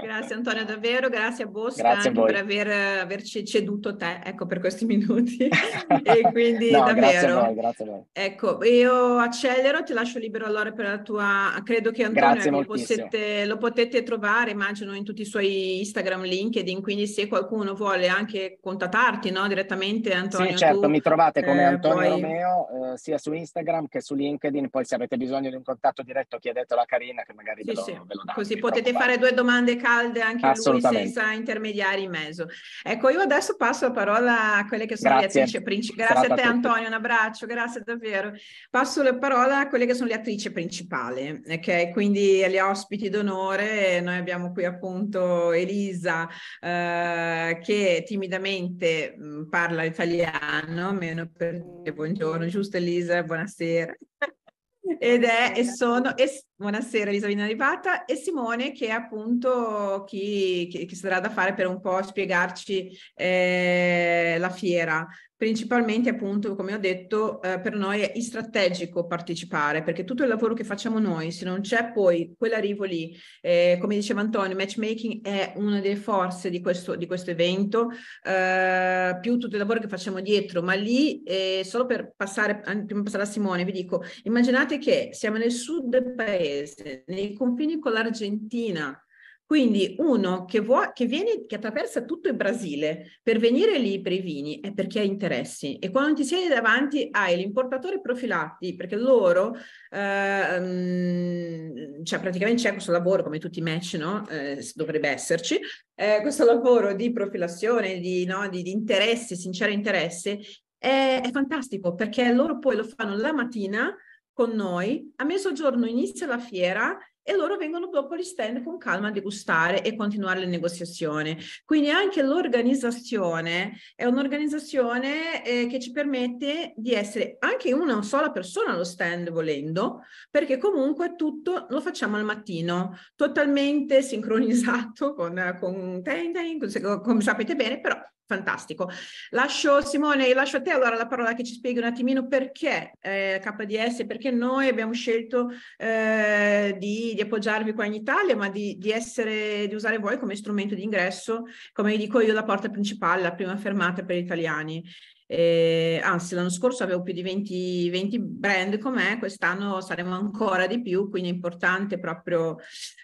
Speaker 1: Grazie Antonio davvero, grazie a Bosca grazie a per aver, averci ceduto te ecco, per questi minuti. <laughs> e quindi no, davvero. Grazie a, voi, grazie a voi. Ecco, io accelero, ti lascio libero allora per la tua... Credo che Antonio lo potete, lo potete trovare, immagino, in tutti i suoi Instagram, LinkedIn, quindi se qualcuno vuole anche contattarti no, direttamente Antonio. Sì, certo, tu, mi trovate come eh, Antonio poi...
Speaker 3: Romeo eh, sia su Instagram che su LinkedIn, poi se avete bisogno di un contatto diretto chiedetelo a Carina che
Speaker 1: magari sì, ve, lo, sì. lo dà. Così potete fare due domande domande calde anche a lui senza intermediari in mezzo. Ecco, io adesso passo la parola a quelle che sono grazie. le attrici principali. Grazie Sarà a te Antonio, un abbraccio, grazie davvero. Passo la parola a quelle che sono le attrici principali, ok? Quindi agli ospiti d'onore, noi abbiamo qui appunto Elisa eh, che timidamente mm, parla italiano, meno per dire buongiorno, giusto Elisa, buonasera <laughs> ed è e sono e, Buonasera Elisabina Rivata e Simone che è appunto chi, chi, chi sarà da fare per un po' spiegarci eh, la fiera. Principalmente appunto, come ho detto, eh, per noi è strategico partecipare perché tutto il lavoro che facciamo noi, se non c'è poi quell'arrivo lì, eh, come diceva Antonio, matchmaking è una delle forze di questo, di questo evento, eh, più tutto il lavoro che facciamo dietro, ma lì eh, solo per passare, prima passare a Simone, vi dico, immaginate che siamo nel sud del paese, paese, nei confini con l'Argentina. Quindi uno che, vuo, che, viene, che attraversa tutto il Brasile per venire lì per i vini è perché ha interessi e quando ti siedi davanti hai gli importatori profilati perché loro, ehm, cioè praticamente c'è questo lavoro come tutti i match, no? eh, dovrebbe esserci, eh, questo lavoro di profilazione, di, no? di, di interesse, sincero interesse, è, è fantastico perché loro poi lo fanno la mattina con noi, a mezzogiorno inizia la fiera e loro vengono dopo gli stand con calma a degustare e continuare le negoziazioni. Quindi anche l'organizzazione è un'organizzazione eh, che ci permette di essere anche una sola persona allo stand volendo, perché comunque tutto lo facciamo al mattino, totalmente sincronizzato con, con, con come sapete bene, però Fantastico. Lascio Simone, lascio a te allora la parola che ci spieghi un attimino perché eh, KDS, perché noi abbiamo scelto eh, di, di, appoggiarvi qua in Italia, ma di, di, essere, di usare voi come strumento di ingresso, come dico io, la porta principale, la prima fermata per gli italiani. Eh, anzi, l'anno scorso avevo più di 20, 20 brand con me, quest'anno saremo ancora di più, quindi è importante proprio...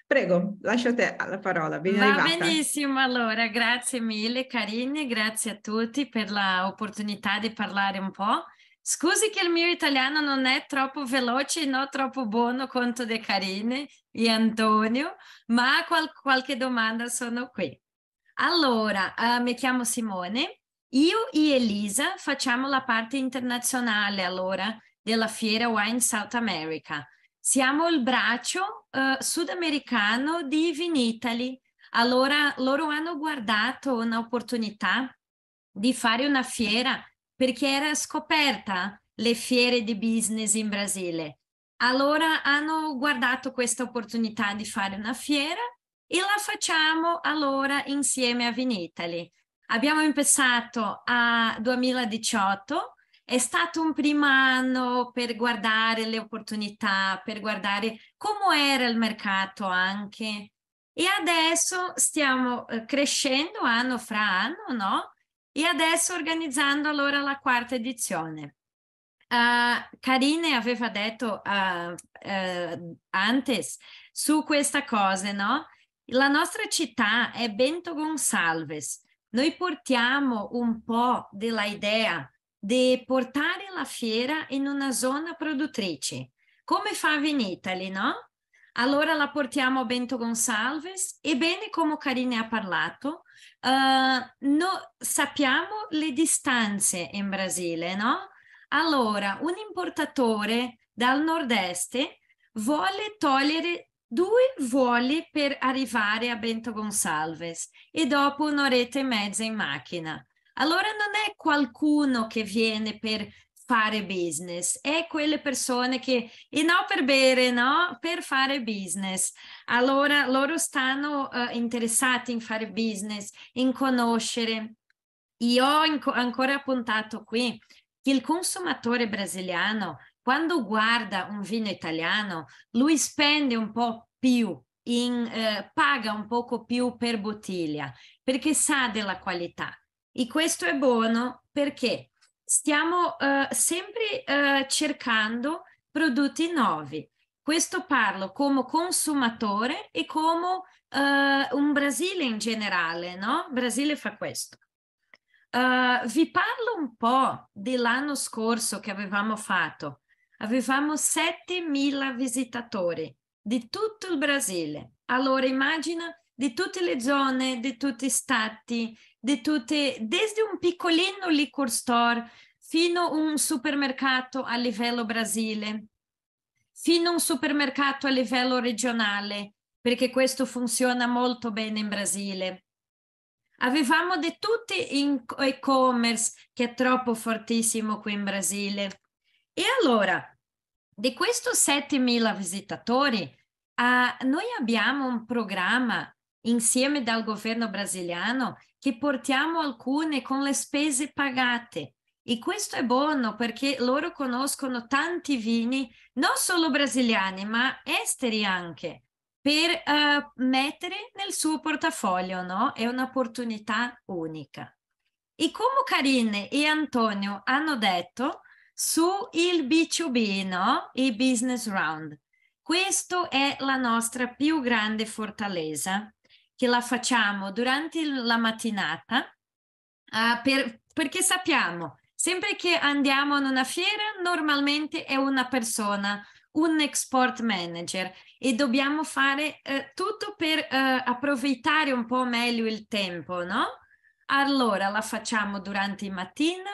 Speaker 1: Prego, lascio a te la parola. Ben Va arrivata.
Speaker 2: benissimo, allora grazie mille Carini, grazie a tutti per l'opportunità di parlare un po'. Scusi che il mio italiano non è troppo veloce, non troppo buono quanto De Carini e Antonio, ma qual- qualche domanda sono qui. Allora, uh, mi chiamo Simone, io e Elisa facciamo la parte internazionale allora della fiera Wine South America. Siamo il braccio uh, sudamericano di Vinitali. Allora loro hanno guardato un'opportunità di fare una fiera perché era scoperta le fiere di business in Brasile. Allora hanno guardato questa opportunità di fare una fiera e la facciamo allora insieme a Vinitali. Abbiamo iniziato a 2018, è stato un primo anno per guardare le opportunità, per guardare come era il mercato anche. E adesso stiamo eh, crescendo anno fra anno, no? E adesso organizzando allora la quarta edizione. Uh, eh, Carine aveva detto uh, uh, antes su questa cosa, no? La nostra città è Bento Gonçalves, noi portiamo un po' dell'idea di portare la fiera in una zona produttrice, come fa Venitali, no? Allora la portiamo a Bento Gonçalves, e bene come Karine ha parlato, uh, no, sappiamo le distanze in Brasile, no? Allora un importatore dal nord-est vuole togliere due voli per arrivare a Bento Gonsalves e dopo un'oretta e mezza in macchina. Allora non è qualcuno che viene per fare business, è quelle persone che, e non per bere, no, per fare business. Allora loro stanno uh, interessati in fare business, in conoscere. Io ho inco- ancora appuntato qui che il consumatore brasiliano quando guarda un vino italiano, lui spende un po' più, in, eh, paga un poco più per bottiglia, perché sa della qualità. E questo è buono perché stiamo eh, sempre eh, cercando prodotti nuovi. Questo parlo come consumatore e come eh, un Brasile in generale, no? Brasile fa questo. Uh, vi parlo un po' dell'anno scorso che avevamo fatto avevamo 7.000 visitatori di tutto il Brasile. Allora immagina di tutte le zone, di tutti gli stati, di tutte, desde un piccolino liquor store fino a un supermercato a livello Brasile, fino a un supermercato a livello regionale, perché questo funziona molto bene in Brasile. Avevamo di tutti in e-commerce, che è troppo fortissimo qui in Brasile. E allora, di questi 7.000 visitatori, uh, noi abbiamo un programma insieme dal governo brasiliano che portiamo alcune con le spese pagate. E questo è buono perché loro conoscono tanti vini, non solo brasiliani, ma esteri anche, per uh, mettere nel suo portafoglio, no? È un'opportunità unica. E come Karine e Antonio hanno detto, su il B2B, no? I business round. Questa è la nostra più grande fortalezza che la facciamo durante la mattinata uh, per, perché sappiamo sempre che andiamo in una fiera normalmente è una persona un export manager e dobbiamo fare eh, tutto per eh, approfittare un po' meglio il tempo, no? Allora la facciamo durante la mattina,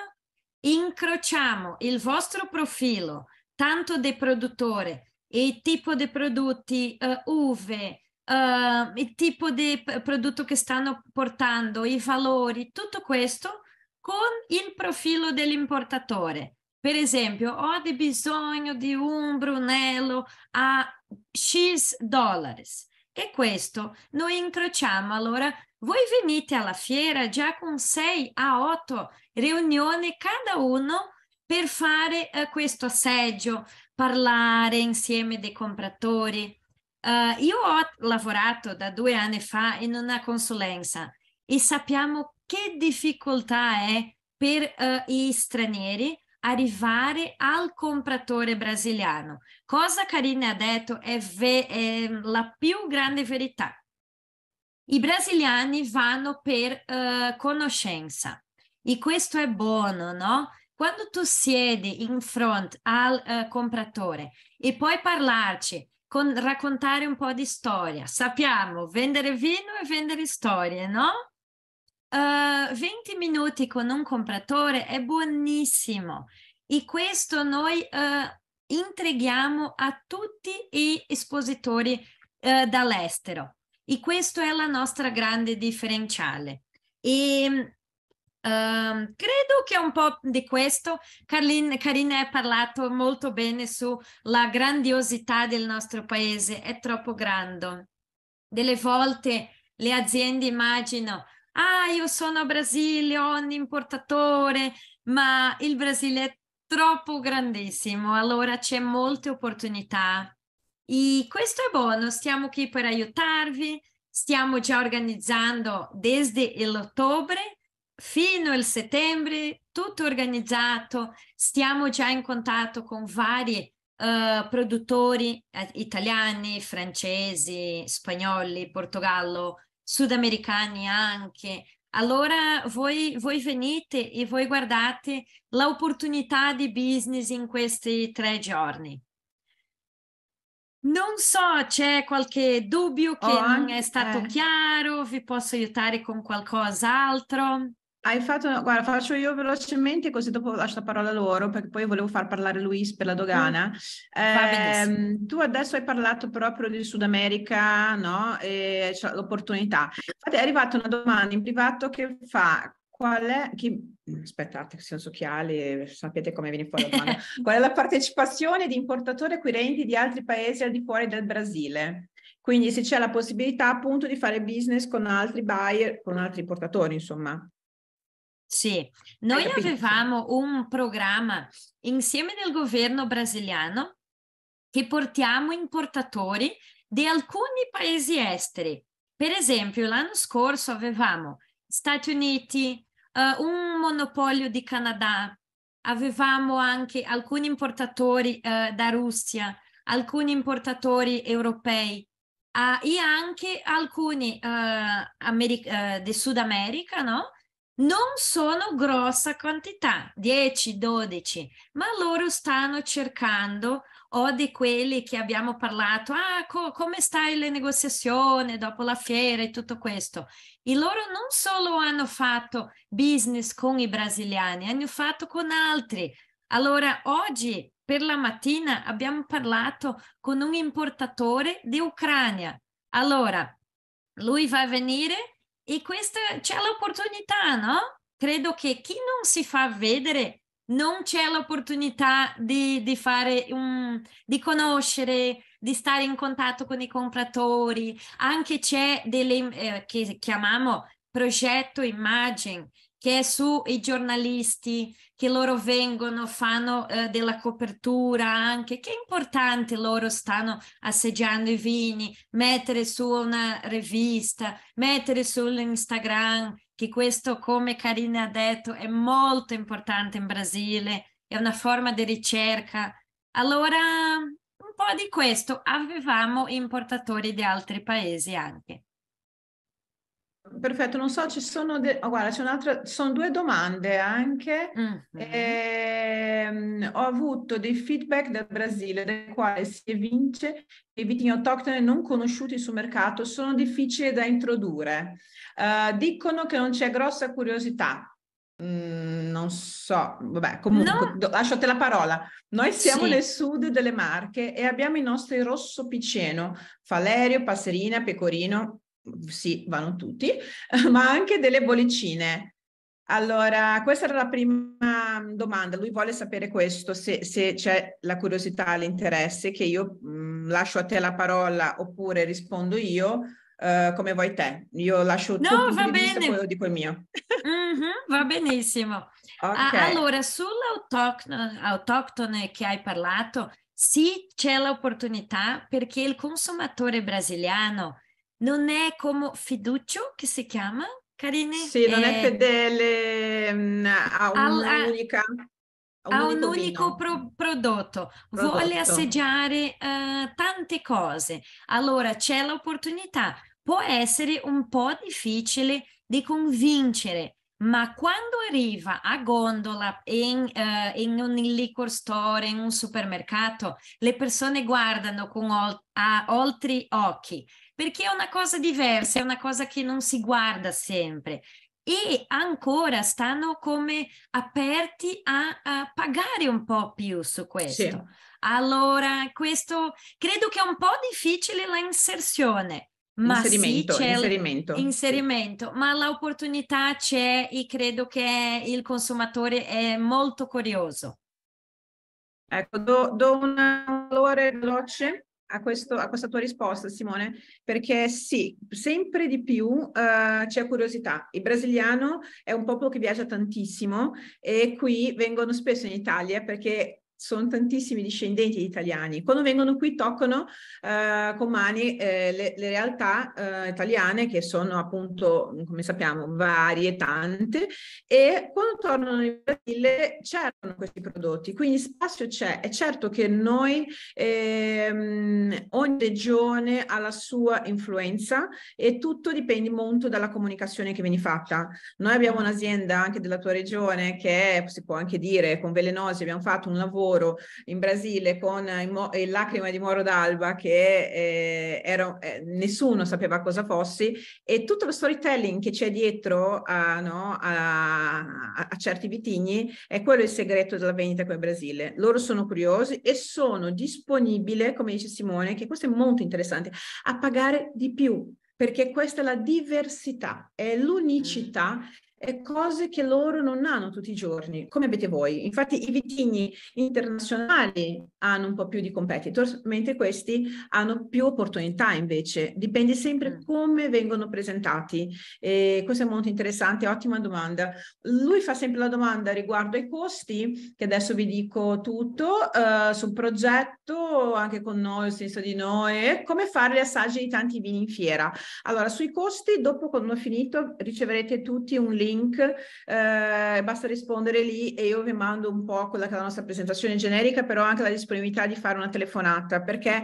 Speaker 2: incrociamo il vostro profilo, tanto di produttore e tipo di prodotti, uh, uve, uh, il tipo di eh, eh, prodotto che stanno portando, i valori, tutto questo con il profilo dell'importatore. Per esempio, ho bisogno di un Brunello a X dollari. E questo noi incrociamo allora voi venite alla fiera già con 6 a 8 riunioni cada uno per fare eh, questo asseggio, parlare insieme dei compratori. Uh, io ho lavorato da due anni fa in una consulenza e sappiamo che difficoltà è per uh, eh, gli stranieri arrivare al compratore brasiliano. Cosa Karine ha detto è, è la più grande verità. I brasiliani vanno per uh, conoscenza e questo è buono, no? Quando tu siedi in fronte al uh, compratore e puoi parlarci, con, raccontare un po' di storia, sappiamo vendere vino e vendere storie, no? Uh, eh, 20 minuti con un compratore è buonissimo e questo noi intrighiamo a tutti gli espositori dall'estero e questa è la nostra grande differenziale. E Um, credo che un po' di questo Carlin, Carina ha parlato molto bene sulla grandiosità del nostro paese, è troppo grande. Delle volte le aziende immaginano, ah io sono a Brasile, ho un importatore, ma il Brasile è troppo grandissimo, allora c'è molte opportunità e questo è buono, stiamo qui per aiutarvi, stiamo già organizzando desde l'ottobre fino al settembre, tutto organizzato, stiamo già in contatto con vari uh, produttori uh, italiani, francesi, spagnoli, portogallo, sudamericani anche. Allora voi, voi venite e voi guardate l'opportunità di business in questi tre giorni. Non so, c'è qualche dubbio che oh, non è stato eh. chiaro, vi posso aiutare con qualcos'altro? Hai fatto,
Speaker 1: guarda, faccio io velocemente così dopo lascio la parola a loro perché poi volevo far parlare Luis per la mm. dogana. Mm. Eh, tu adesso hai parlato proprio di Sud America, no? E l'opportunità. Infatti è arrivata una domanda in privato che fa Qual è, chi, mm, aspettate, senza occhiali, sapete come viene fuori la domanda. <laughs> Qual è la partecipazione di importatori acquirenti di altri paesi al di fuori del Brasile? Quindi se c'è la possibilità appunto di fare business con altri buyer, con altri importatori insomma. Sì, noi
Speaker 2: avevamo un programma insieme al governo brasiliano che portiamo importatori di alcuni paesi esteri. Per esempio, l'anno scorso avevamo Stati Uniti, uh, un monopolio di Canada, avevamo anche alcuni importatori uh, da Russia, alcuni importatori europei uh, e anche alcuni eh, Ameri- di Sud America, no? Non sono grossa quantità, 10, 12, ma loro stanno cercando o di quelli che abbiamo parlato, ah, co- come stai le negoziazioni dopo la fiera e tutto questo. E loro non solo hanno fatto business con i brasiliani, hanno fatto con altri. Allora, oggi per la mattina abbiamo parlato con un importatore di Ucraina. Allora, lui va a venire e questa c'è l'opportunità, no? Credo che chi non si fa vedere non c'è l'opportunità di, di, un, di, conoscere, di stare in contatto con i compratori, anche c'è delle eh, che chiamiamo progetto immagine che è sui giornalisti che loro vengono, fanno eh, della copertura anche, che è importante, loro stanno asseggiando i vini, mettere su una rivista, mettere su Instagram, che questo, come Karina ha detto, è molto importante in Brasile, è una forma di ricerca. Allora, un po' di questo avevamo importatori di altri paesi anche.
Speaker 1: Perfetto, non so, ci sono, de- oh, guarda, c'è un'altra, sono due domande anche. Mm-hmm. Eh, ho avuto dei feedback dal Brasile, dai quale si evince che i vitigni autoctone non conosciuti sul mercato sono difficili da introdurre. Eh, dicono che non c'è grossa curiosità. Mm, non so, vabbè, comunque no. lascio te la parola. Noi siamo sì. nel sud delle Marche e abbiamo i nostri rosso piceno, Falerio, Passerina, Pecorino, sì, vanno tutti, <laughs> ma anche delle bollicine. Allora, questa era la prima mm, domanda. Lui vuole sapere questo, se, se c'è la curiosità, l'interesse, che io mh, mm, lascio a te la parola oppure rispondo io. Uh, come vuoi te, io lascio il no, va bene. poi lo dico il mio.
Speaker 2: mm-hmm, va benissimo. <laughs> Okay. allora, sull'autoctone che hai parlato, sì, c'è l'opportunità perché il consumatore brasiliano non è come fiducio che si chiama, Carine? Sì, non è, è eh, fedele mm, a un'unica... Un ha un unico pro- prodotto. prodotto. vuole assaggiare uh, tante cose. Allora c'è l'opportunità. Può essere un po' difficile di convincere, ma quando arriva a gondola in, uh, in un liquor store, in un supermercato, le persone guardano con ol- a oltre occhi perché è una cosa diversa, è una cosa che non si guarda sempre e ancora stanno come aperti a, a pagare un po' più su questo. Sì. Allora, questo credo che è un po' difficile l'inserzione. inserzione. Ma inserimento, sì, inserimento. inserimento, ma l'opportunità c'è e credo che il consumatore è molto curioso.
Speaker 1: Ecco, do, do un valore veloce a, questo, a, questa tua risposta, Simone, perché sì, sempre di più uh, c'è curiosità. Il brasiliano è un popolo che viaggia tantissimo e qui vengono spesso in Italia perché sono tantissimi discendenti italiani. Quando vengono qui toccano eh, con mani eh, le, le, realtà eh, italiane che sono appunto, come sappiamo, varie, tante e quando tornano in Brasile c'erano questi prodotti, quindi spazio c'è. È certo che noi, ehm, ogni regione ha la sua influenza e tutto dipende molto dalla comunicazione che viene fatta. Noi abbiamo un'azienda anche della tua regione che è, si può anche dire, con Velenosi abbiamo fatto un lavoro lavoro in Brasile con il Lacrima di Moro d'Alba che eh, ero, eh, nessuno sapeva cosa fossi e tutto lo storytelling che c'è dietro a, no, a, a, a certi vitigni è quello il segreto della vendita con il Brasile. Loro sono curiosi e sono disponibili, come dice Simone, che questo è molto interessante, a pagare di più perché questa è la diversità, è mm. l'unicità eh, cose che loro non hanno tutti i giorni, come avete voi. Infatti i vitigni internazionali hanno un po' più di competitors, mentre questi hanno più opportunità invece. Dipende sempre mm. come vengono presentati. Eh, questo è molto interessante, ottima domanda. Lui fa sempre la domanda riguardo ai costi, che adesso vi dico tutto, eh, sul progetto, anche con noi, il senso di noi, come fare gli assaggi di tanti vini in fiera. Allora, sui costi, dopo quando ho finito, riceverete tutti un link link, eh, basta rispondere lì e io vi mando un po' quella che è la nostra presentazione generica, però anche la disponibilità di fare una telefonata, perché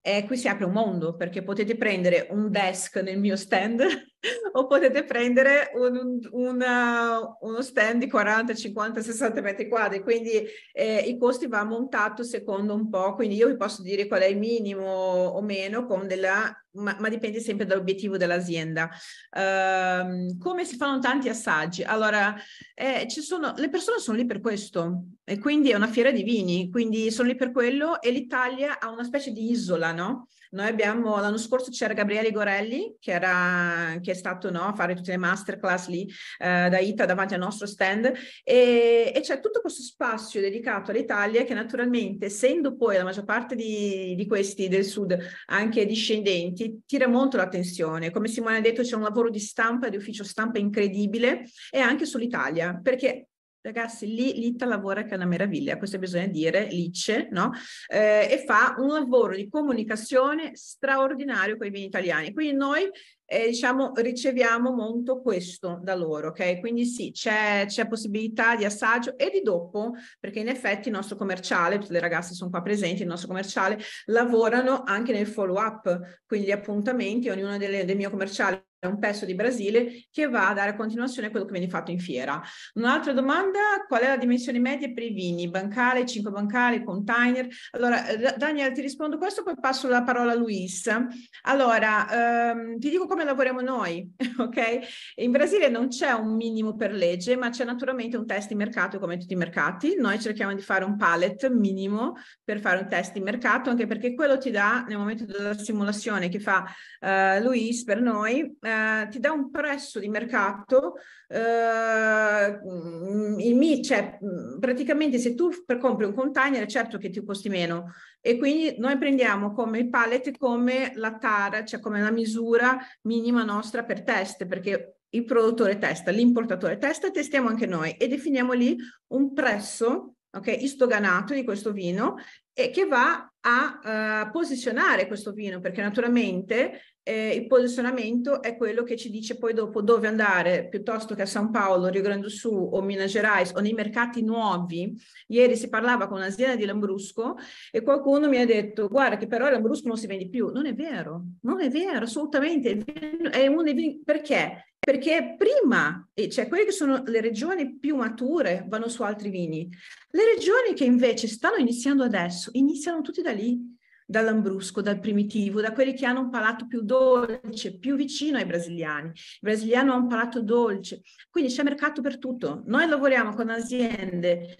Speaker 1: eh, qui si apre un mondo, perché potete prendere un desk nel mio stand o potete prendere un, un, una, uh, uno stand di 40, 50, 60 metri quadri, quindi eh, i costi va montato secondo un po', quindi io vi posso dire qual è il minimo o meno con della ma, ma, dipende sempre dall'obiettivo dell'azienda. Uh, come si fanno tanti assaggi? Allora, eh, sono, le persone sono lì per questo, e quindi è una fiera di vini, quindi sono lì per quello e l'Italia ha una specie di isola, no? Noi abbiamo, l'anno scorso c'era Gabriele Gorelli, che, era, che è stato no, a fare tutte le masterclass lì eh, da ITA davanti al nostro stand, e, e c'è tutto questo spazio dedicato all'Italia che naturalmente, essendo poi la maggior parte di, di questi del sud anche discendenti, tira molto l'attenzione. Come Simone ha detto, c'è un lavoro di stampa, di ufficio stampa incredibile, e anche sull'Italia, perché Ragazzi, lì l'ITA lavora che è una meraviglia, questo bisogna dire, l'ICE, no? Eh, e fa un lavoro di comunicazione straordinario con i vini italiani. Quindi noi, eh, diciamo, riceviamo molto questo da loro, ok? Quindi sì, c'è, c'è possibilità di assaggio e di dopo, perché in effetti il nostro commerciale, tutte le ragazze sono qua presenti, il nostro commerciale, lavorano anche nel follow-up, quindi gli appuntamenti, ognuno delle, del mio commerciale un pezzo di Brasile che va a dare continuazione a quello che viene fatto in fiera. Un'altra domanda, qual è la dimensione media per i vini? Bancale, 5 bancali, container? Allora, eh, Daniel, ti rispondo questo, poi passo la parola a Luis. Allora, ehm, ti dico come lavoriamo noi, <laughs> ok? In Brasile non c'è un minimo per legge, ma c'è naturalmente un test di mercato come tutti i mercati. Noi cerchiamo di fare un pallet minimo per fare un test di mercato, anche perché quello ti dà, nel momento della simulazione che fa eh, Luis per noi, eh, eh, ti dà un prezzo di mercato, eh, mm, il, cioè, mm, praticamente se tu compri un container è certo che ti costi meno e quindi noi prendiamo come il pallet come la tara, cioè come la misura minima nostra per test, perché il produttore testa, l'importatore testa, testiamo anche noi e definiamo lì un prezzo okay, istoganato di questo vino e che va a uh, posizionare questo vino perché naturalmente eh, il posizionamento è quello che ci dice poi dopo dove andare piuttosto che a San Paolo, Rio Grande do Sul o Minas Gerais o nei mercati nuovi. Ieri si parlava con un'azienda di Lambrusco e qualcuno mi ha detto guarda che però Lambrusco non si vende più. Non è vero, non è vero assolutamente. È un, perché? Perché prima, cioè quelle che sono le regioni più mature vanno su altri vini. Le regioni che invece stanno iniziando adesso, iniziano tutti da lì dall'ambrusco, dal primitivo, da quelli che hanno un palato più dolce, più vicino ai brasiliani. Il brasiliano ha un palato dolce, quindi c'è mercato per tutto. Noi lavoriamo con aziende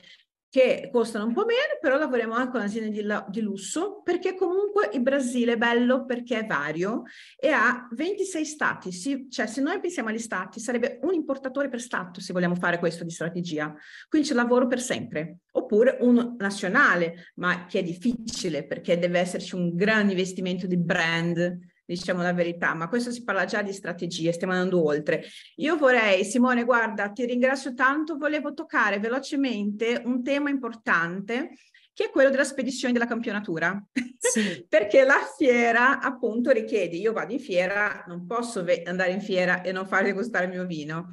Speaker 1: che costano un po' meno, però lavoriamo anche con aziende di, di, lusso, perché comunque il Brasile è bello perché è vario e ha 26 stati, si, cioè se noi pensiamo agli stati sarebbe un importatore per stato se vogliamo fare questo di strategia, quindi c'è lavoro per sempre, oppure un nazionale, ma che è difficile perché deve esserci un gran investimento di brand diciamo la verità, ma questo si parla già di strategie, stiamo andando oltre. Io vorrei, Simone, guarda, ti ringrazio tanto, volevo toccare velocemente un tema importante che è quello della spedizione della campionatura, sì. <laughs> perché la fiera appunto richiede, io vado in fiera, non posso ve- andare in fiera e non far gustare il mio vino,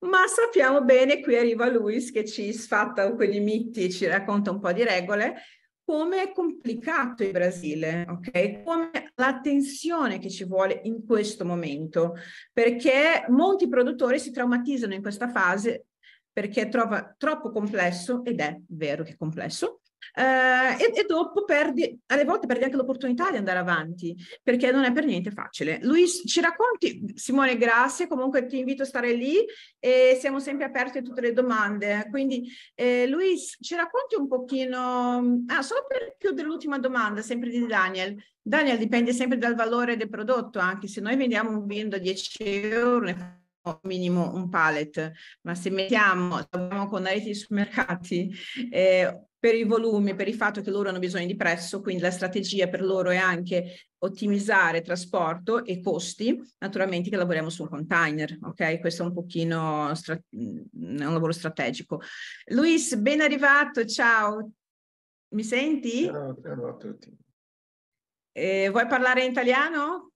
Speaker 1: ma sappiamo bene, qui arriva Luis che ci sfatta con i miti, ci racconta un po' di regole, come è complicato il Brasile, ok? Come l'attenzione che ci vuole in questo momento, perché molti produttori si traumatizzano in questa fase perché trova troppo complesso ed è vero che è complesso eh, e, e, dopo perdi, alle volte perdi anche l'opportunità di andare avanti, perché non è per niente facile. Luis, ci racconti, Simone, grazie, comunque ti invito a stare lì e siamo sempre aperti a tutte le domande. Quindi eh, Luis, ci racconti un pochino, ah, solo per chiudere l'ultima domanda, sempre di Daniel. Daniel, dipende sempre dal valore del prodotto, anche se noi vendiamo un vino da 10 euro, ne minimo un pallet, ma se mettiamo, lavoriamo con reti sui mercati, eh, per i volumi, per il fatto che loro hanno bisogno di presso, quindi la strategia per loro è anche ottimizzare trasporto e costi, naturalmente che lavoriamo su un container, ok? Questo è un pochino stra- mm, un lavoro strategico. Luis, ben arrivato, ciao. Mi senti? Ciao,
Speaker 4: ciao a tutti.
Speaker 1: Eh, vuoi parlare in italiano?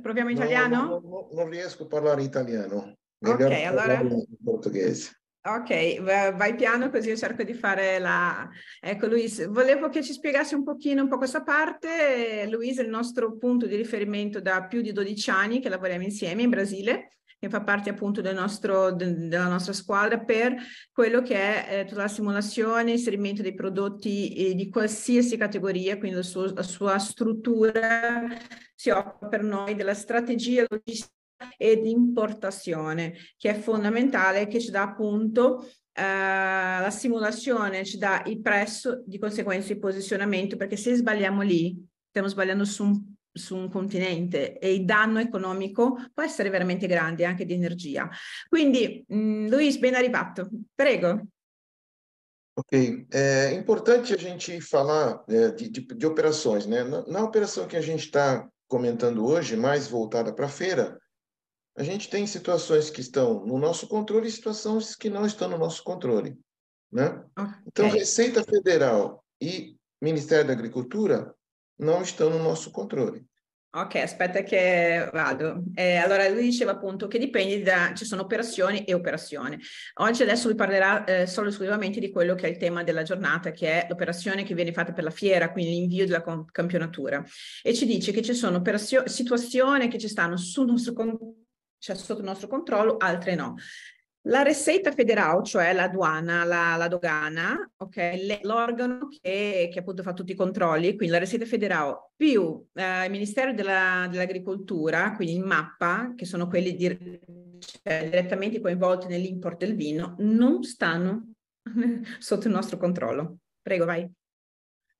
Speaker 1: proviamo in italiano? No,
Speaker 4: no, non riesco a parlare italiano. Mi ok, allora... In portoghese.
Speaker 1: Ok, vai piano così io cerco di fare la... Ecco Luis, volevo che ci spiegassi un pochino un po' questa parte. Luis è il nostro punto di riferimento da più di 12 anni che lavoriamo insieme in Brasile che fa parte appunto del nostro, della nostra squadra per quello che è eh, tutta la simulazione, inserimento dei prodotti eh, di qualsiasi categoria, quindi la sua, la sua struttura si occupa per noi della strategia logistica ed importazione, che è fondamentale, che ci dà appunto Uh, la simulazione ci dà il prezzo, di conseguenza il posizionamento, perché se sbagliamo lì, stiamo sbagliando su un, su un continente e il danno economico può essere veramente grande, anche di energia. Quindi, mh, mm, Luis, ben arrivato. Prego.
Speaker 4: Ok, é eh, importante a gente falar é, eh, de, de, de, operações, né? Na, na operação que a gente está comentando hoje, mais voltada para a feira, A gente tem situações que estão no nosso controle e situações que não estão no nosso controle. Né? Então, Receita Federal e Ministério da Agricultura não estão no nosso controle.
Speaker 1: Ok, aspetta che vado. Eh, allora lui diceva appunto che dipende da, ci sono operazioni e operazioni. Oggi adesso lui parlerà eh, solo esclusivamente di quello che è il tema della giornata, che è l'operazione che viene fatta per la fiera, quindi l'invio della campionatura. E ci dice che ci sono situazioni che ci stanno sul nostro conto cioè sotto il nostro controllo, altre no. La Receita Federal, cioè la dogana, la, la dogana okay, l'organo che, che, appunto fa tutti i controlli, quindi la Receita Federal più eh, il Ministero della, dell'Agricoltura, quindi il MAPPA, che sono quelli di, cioè, direttamente coinvolti nell'import del vino, non stanno <laughs> sotto il nostro controllo. Prego, vai.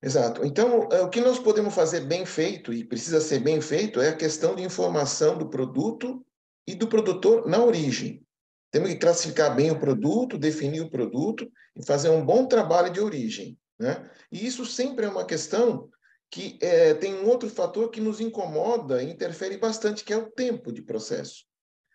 Speaker 4: Esatto. Então, eh, o que nós podemos fazer bem feito, e precisa ser bem feito, é a questão de informação do produto e do produtor na origem. Temos que classificar bem o produto, definir o produto e fazer um bom trabalho de origem. Né? E isso sempre é uma questão que é, tem um outro fator que nos incomoda e interfere bastante, que é o tempo de processo.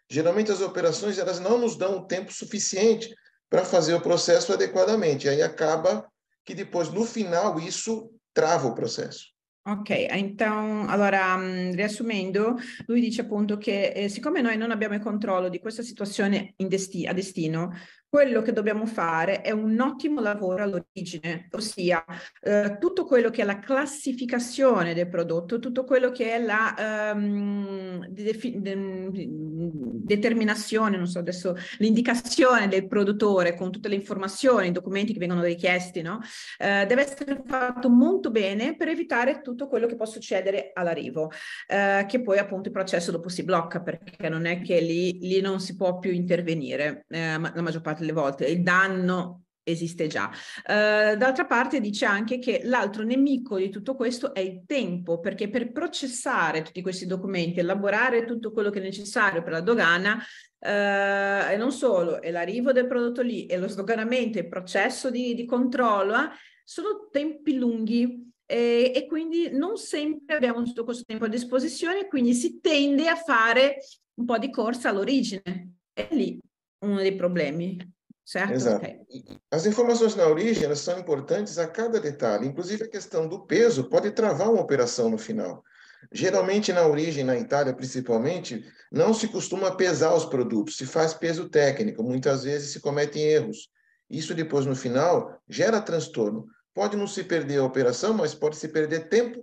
Speaker 4: Geralmente as operações elas não nos dão o tempo suficiente para fazer o processo adequadamente. Aí acaba que depois, no final, isso trava o processo.
Speaker 1: Ok, então, ah, allora, mm, riassumendo, lui dice appunto che eh, siccome noi non abbiamo il controllo di questa situazione desti- a destino, quello che dobbiamo fare è un ottimo lavoro all'origine, ossia eh, tutto quello che è la classificazione del prodotto, tutto quello che è la ehm, de- de- determinazione, non so adesso, l'indicazione del produttore con tutte le informazioni, i documenti che vengono richiesti, no? eh, deve essere fatto molto bene per evitare tutto quello che può succedere all'arrivo, eh, che poi appunto il processo dopo si blocca perché non è che lì, lì non si può più intervenire, eh, ma la maggior parte le volte, il danno esiste già. Uh, d'altra parte dice anche che l'altro nemico di tutto questo è il tempo, perché per processare tutti questi documenti, elaborare tutto quello che è necessario per la dogana, uh, e non solo, e l'arrivo del prodotto lì, e lo sdoganamento, il processo di, di controllo, eh, sono tempi lunghi. E, e, quindi non sempre abbiamo tutto questo tempo a disposizione, quindi si tende a fare un po' di corsa all'origine. È lì uno dei problemi.
Speaker 4: Certo? Exato. Okay. As informações na origem elas são importantes a cada detalhe, inclusive a questão do peso pode travar uma operação no final. Geralmente, na origem, na Itália principalmente, não se costuma pesar os produtos, se faz peso técnico, muitas vezes se cometem erros. Isso depois, no final, gera transtorno. Pode não se perder a operação, mas pode se perder tempo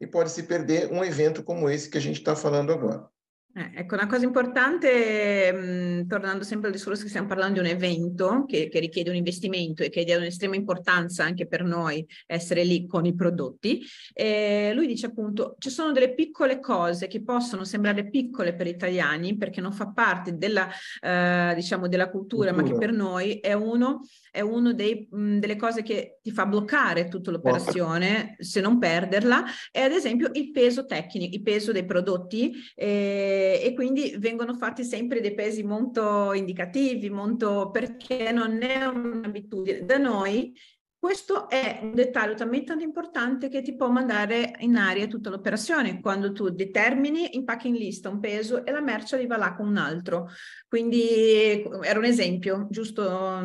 Speaker 4: e pode se perder um evento como esse que a gente está falando agora.
Speaker 1: Eh, ecco, una cosa importante, mh, tornando sempre al discorso che stiamo parlando di un evento che, che richiede un investimento e che è di un'estrema importanza anche per noi essere lì con i prodotti, eh, lui dice appunto ci sono delle piccole cose che possono sembrare piccole per gli italiani perché non fa parte della, eh, diciamo della cultura, cultura, ma che per noi è uno, è uno dei, mh, delle cose che ti fa bloccare tutta l'operazione, se non perderla, è ad esempio il peso tecnico, il peso dei prodotti. Eh, e, quindi vengono fatti sempre dei pesi molto indicativi, molto, perché non è un'abitudine. Da noi questo è un dettaglio talmente tanto importante che ti può mandare in aria tutta l'operazione quando tu determini in packing list un peso e la merce arriva là con un altro. Quindi era un esempio, giusto?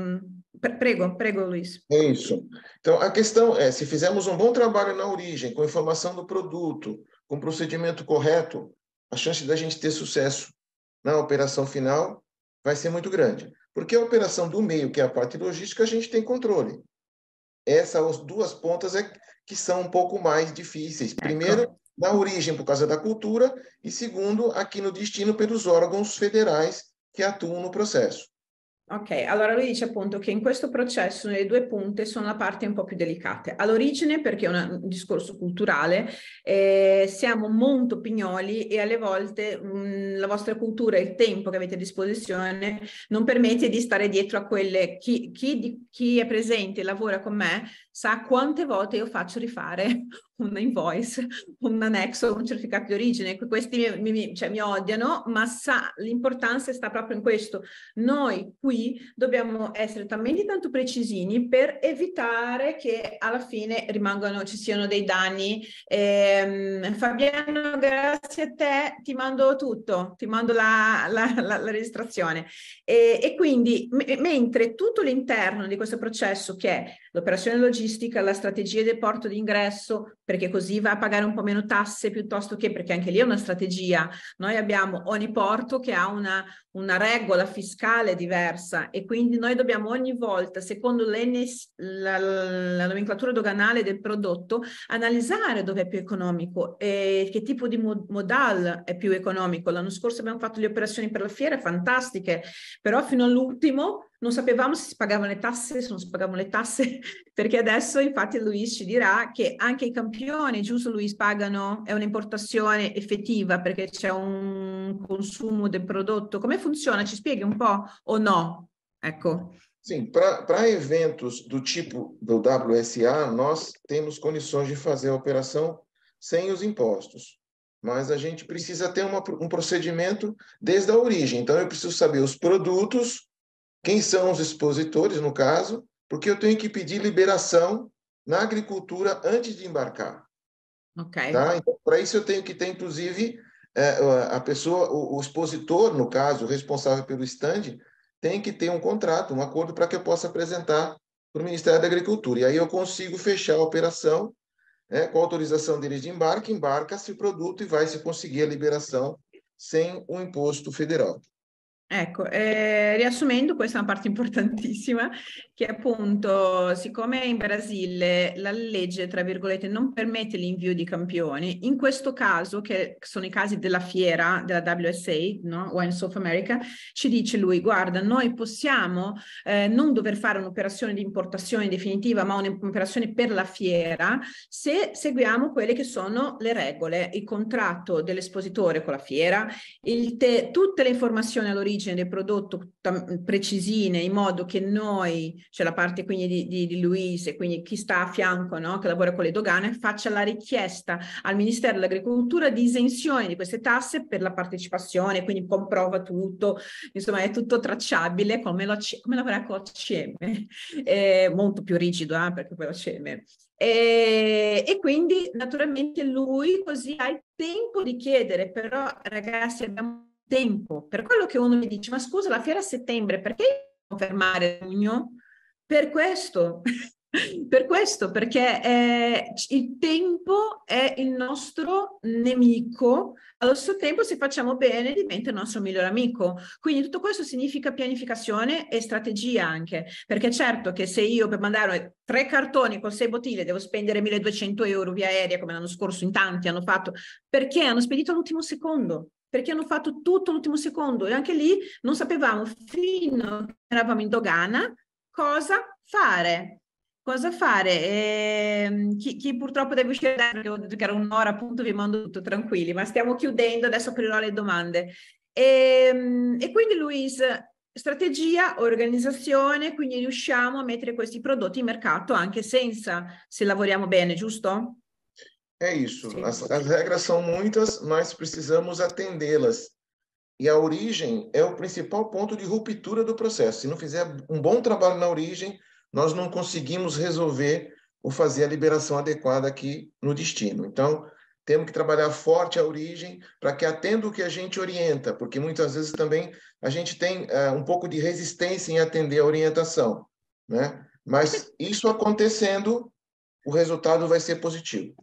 Speaker 4: Prego, prego, Luiz. É isso. Então, a questão é: se fizermos um bom trabalho na origem, com informação do produto, com procedimento correto, a chance da gente ter sucesso na operação final vai ser muito grande. Porque a operação do meio, que é a parte logística, a gente tem controle. Essas duas pontas é que são um pouco mais difíceis. É, Primeiro, na origem, por causa da cultura, e segundo, aqui no destino, pelos órgãos federais que atuam no processo.
Speaker 1: Ok, allora lui dice appunto che in questo processo le due punte sono la parte un po' più delicate. All'origine, perché è un discorso culturale, eh, siamo molto pignoli e alle volte mh, mm, la vostra cultura e il tempo che avete a disposizione non permette di stare dietro a quelle, chi, chi, di, chi è presente e lavora con me sa quante volte io faccio rifare <laughs> un invoice, un annexo, un certificato di origine. Questi mi, mi, cioè, mi odiano, ma sa l'importanza sta proprio in questo. Noi qui dobbiamo essere talmente tanto precisini per evitare che alla fine rimangano, ci siano dei danni. Ehm, Fabiano, grazie a te, ti mando tutto, ti mando la, la, la, la registrazione. E, e quindi, mentre tutto l'interno di questo processo che è l'operazione logistica, la strategia del porto d'ingresso, perché così va a pagare un po' meno tasse piuttosto che perché anche lì è una strategia. Noi abbiamo ogni porto che ha una, una regola fiscale diversa e quindi noi dobbiamo ogni volta, secondo la, la nomenclatura doganale del prodotto, analizzare dove è più economico e che tipo di modal è più economico. L'anno scorso abbiamo fatto le operazioni per la fiera fantastiche, però fino all'ultimo non sapevamo se si pagavano le tasse, se non si pagavano le tasse, <laughs> perché adesso infatti Luis ci dirà che anche i campioni, giusto Luis, pagano, è un'importazione effettiva perché c'è un consumo del prodotto. Come funziona? Ci spieghi un po' o no? Ecco.
Speaker 4: Sim, para eventos do tipo do WSA, nós temos condições de fazer a operação sem os impostos. Mas a gente precisa ter uma, um procedimento desde a origem. Então, eu preciso saber os produtos quem são os expositores, no caso? Porque eu tenho que pedir liberação na agricultura antes de embarcar. Ok. Tá? Então, para isso, eu tenho que ter, inclusive, é, a pessoa, o, expositor, no caso, o responsável pelo stand, tem que ter um contrato, um acordo para que eu possa apresentar para o Ministério da Agricultura. E aí eu consigo fechar a operação né, com a autorização deles de embarque, embarca-se o produto e vai se conseguir a liberação sem o imposto federal.
Speaker 1: Ecco, eh, riassumendo, questa è una parte <laughs> importantissima, che appunto, siccome in Brasile la legge, tra virgolette, non permette l'invio di campioni, in questo caso, che sono i casi della fiera della WSA, no? Wines of America, ci dice lui, guarda, noi possiamo eh, non dover fare un'operazione di importazione definitiva, ma un'operazione per la fiera, se seguiamo quelle che sono le regole, il contratto dell'espositore con la fiera, te- tutte le informazioni all'origine, dell'origine del prodotto precisine in modo che noi, cioè la parte quindi di, di, di Luise, quindi chi sta a fianco, no, che lavora con le dogane, faccia la richiesta al Ministero dell'Agricoltura di esenzione di queste tasse per la partecipazione, quindi comprova tutto, insomma è tutto tracciabile come, la, come lavora con l'OCM, <laughs> molto più rigido eh, perché poi l'OCM e, e, quindi naturalmente lui così ha il tempo di chiedere, però ragazzi abbiamo tempo. Per quello che uno mi dice, ma scusa, la fiera a settembre, perché fermare giugno? Per questo, <laughs> per questo, perché eh, il tempo è il nostro nemico, allo stesso tempo se facciamo bene diventa il nostro miglior amico. Quindi tutto questo significa pianificazione e strategia anche, perché certo che se io per mandare tre cartoni con sei bottiglie devo spendere 1200 euro via aerea come l'anno scorso in tanti hanno fatto, perché hanno spedito all'ultimo secondo perché hanno fatto tutto l'ultimo secondo e anche lì non sapevamo fino a che eravamo in dogana cosa fare. Cosa fare? E, ehm, chi, chi, purtroppo deve uscire, perché ho detto che era un'ora, appunto, vi mando tutto tranquilli, ma stiamo chiudendo, adesso aprirò le domande. E, ehm, e quindi Luis, strategia, organizzazione, quindi riusciamo a mettere questi prodotti in mercato anche senza, se lavoriamo bene, giusto?
Speaker 4: É isso. As, as, regras são muitas, mas precisamos atendê-las. E a origem é o principal ponto de ruptura do processo. Se não fizer um bom trabalho na origem, nós não conseguimos resolver ou fazer a liberação adequada aqui no destino. Então, temos que trabalhar forte a origem para que atenda o que a gente orienta, porque muitas vezes também a gente tem uh, um pouco de resistência em atender a orientação. Né? Mas isso acontecendo, o resultado vai ser positivo.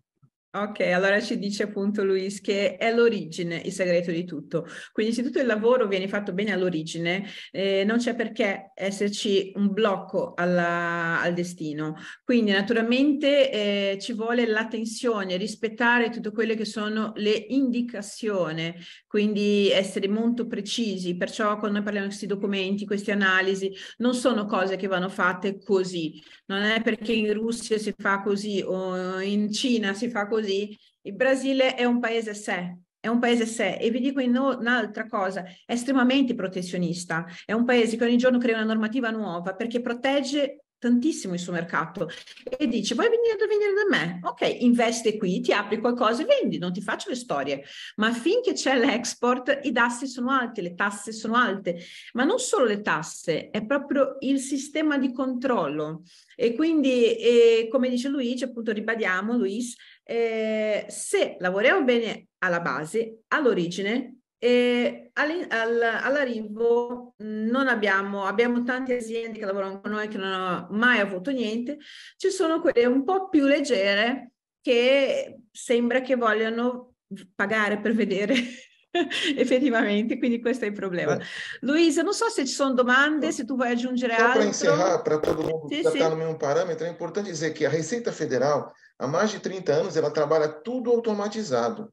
Speaker 1: Ok, allora ci dice appunto Luis che è l'origine il segreto di tutto. Quindi se tutto il lavoro viene fatto bene all'origine, eh, non c'è perché esserci un blocco alla, al destino. Quindi naturalmente eh, ci vuole l'attenzione, rispettare tutte quelle che sono le indicazioni, quindi essere molto precisi. Perciò quando noi parliamo di questi documenti, queste analisi, non sono cose che vanno fatte così. Non è perché in Russia si fa così o in Cina si fa così così, il Brasile è un paese a sé, è un paese a sé e vi dico no, un'altra cosa, è estremamente protezionista, è un paese che ogni giorno crea una normativa nuova perché protegge tantissimo il suo mercato e dice vuoi venire da, venire da me? Ok, investe qui, ti apri qualcosa e vendi, non ti faccio le storie, ma finché c'è l'export i dazi sono alti, le tasse sono alte, ma non solo le tasse, è proprio il sistema di controllo e quindi eh, come dice Luigi, appunto ribadiamo Luis, eh, se lavoriamo bene alla base, all'origine, e eh, all'arrivo non abbiamo, abbiamo tante aziende che lavorano con noi che non hanno mai avuto niente, ci sono quelle un po' più leggere che sembra che vogliano pagare per vedere <laughs> effettivamente, quindi questo è il problema. Beh. Luisa, non so se ci sono domande, se tu vuoi aggiungere Só altro. Para encerrar,
Speaker 4: para todo mundo sim, tratar sim. no mesmo parâmetro, importante dire che la Receita Federale Há mais de 30 anos ela trabalha tudo automatizado.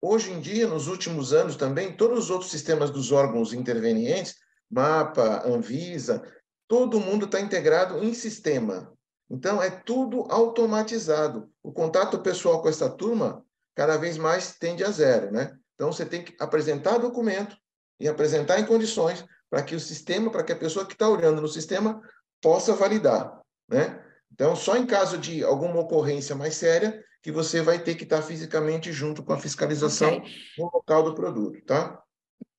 Speaker 4: Hoje em dia, nos últimos anos também, todos os outros sistemas dos órgãos intervenientes, MAPA, Anvisa, todo mundo está integrado em sistema. Então, é tudo automatizado. O contato pessoal com essa turma cada vez mais tende a zero, né? Então, você tem que apresentar documento e apresentar em condições para que o sistema, para que a pessoa que está olhando no sistema possa validar, né? Então, só em caso de alguma ocorrência mais séria, que você vai ter que estar fisicamente junto com a fiscalização okay. no local do produto, tá?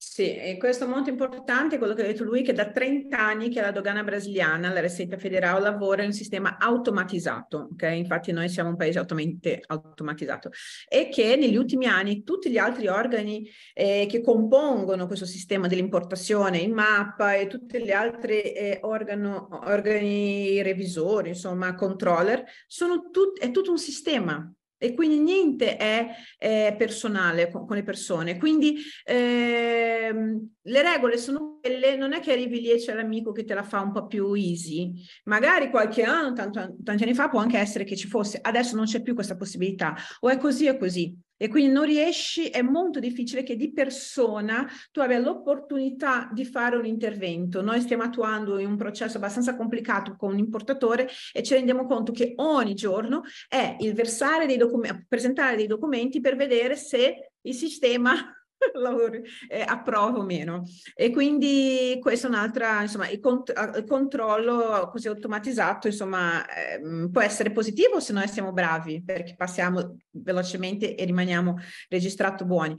Speaker 1: Sì, e questo è molto importante, quello che ha detto lui, che da 30 anni che la dogana brasiliana, la Resetta Federale, lavora in un sistema automatizzato, ok? Infatti noi siamo un paese altamente automatizzato e che negli ultimi anni tutti gli altri organi eh, che compongono questo sistema dell'importazione, in mappa e tutti gli altri eh, organo, organi revisori, insomma, controller, sono tut- è tutto un sistema, e quindi niente è, è personale con, con, le persone. Quindi ehm, le regole sono quelle, non è che arrivi lì e c'è l'amico che te la fa un po' più easy. Magari qualche anno, tanto, tanti anni fa può anche essere che ci fosse, adesso non c'è più questa possibilità, o è così o è così e quindi non riesci, è molto difficile che di persona tu abbia l'opportunità di fare un intervento. Noi stiamo attuando un processo abbastanza complicato con un importatore e ci rendiamo conto che ogni giorno è il versare dei documenti, presentare dei documenti per vedere se il sistema <laughs> lavori, eh, approvo meno. E quindi questa è un'altra, insomma, il, cont- il eh, controllo così automatizzato, insomma, eh, può essere positivo se noi siamo bravi, perché passiamo velocemente e rimaniamo registrato buoni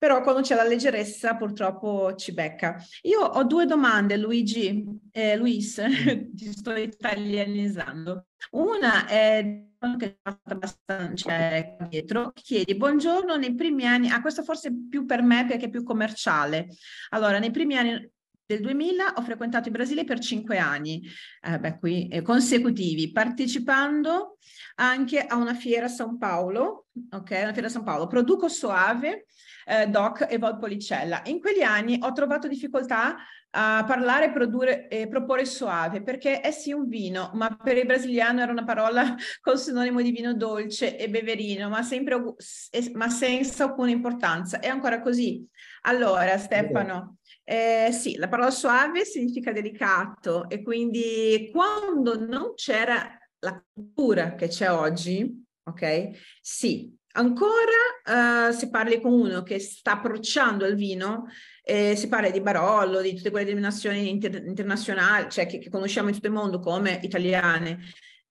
Speaker 1: però quando c'è la leggerezza purtroppo ci becca. Io ho due domande, Luigi, eh, Luis, mm. <laughs> ti sto italianizzando. Una è che abbastanza cioè, dietro, chiedi buongiorno nei primi anni, ah questo forse più per me perché è più commerciale. Allora, nei primi anni del 2000 ho frequentato il Brasile per cinque anni eh, beh, qui, eh, consecutivi, partecipando anche a una fiera a San Paolo, ok, una fiera a San Paolo, produco soave eh, Doc e Vod Policella. In quegli anni ho trovato difficoltà a parlare, produrre e proporre soave, perché è sì un vino, ma per il brasiliano era una parola <laughs> con sinonimo di vino dolce e beverino, ma, sempre, ma senza alcuna importanza. È ancora così. Allora, Stefano. Eh, sì, la parola suave significa delicato e quindi quando non c'era la cultura che c'è oggi, ok? Sì, Ancora eh, se parli con uno che sta approcciando al vino, eh, si parla di Barollo, di tutte quelle denominazioni inter- internazionali, cioè che, che, conosciamo in tutto il mondo come italiane,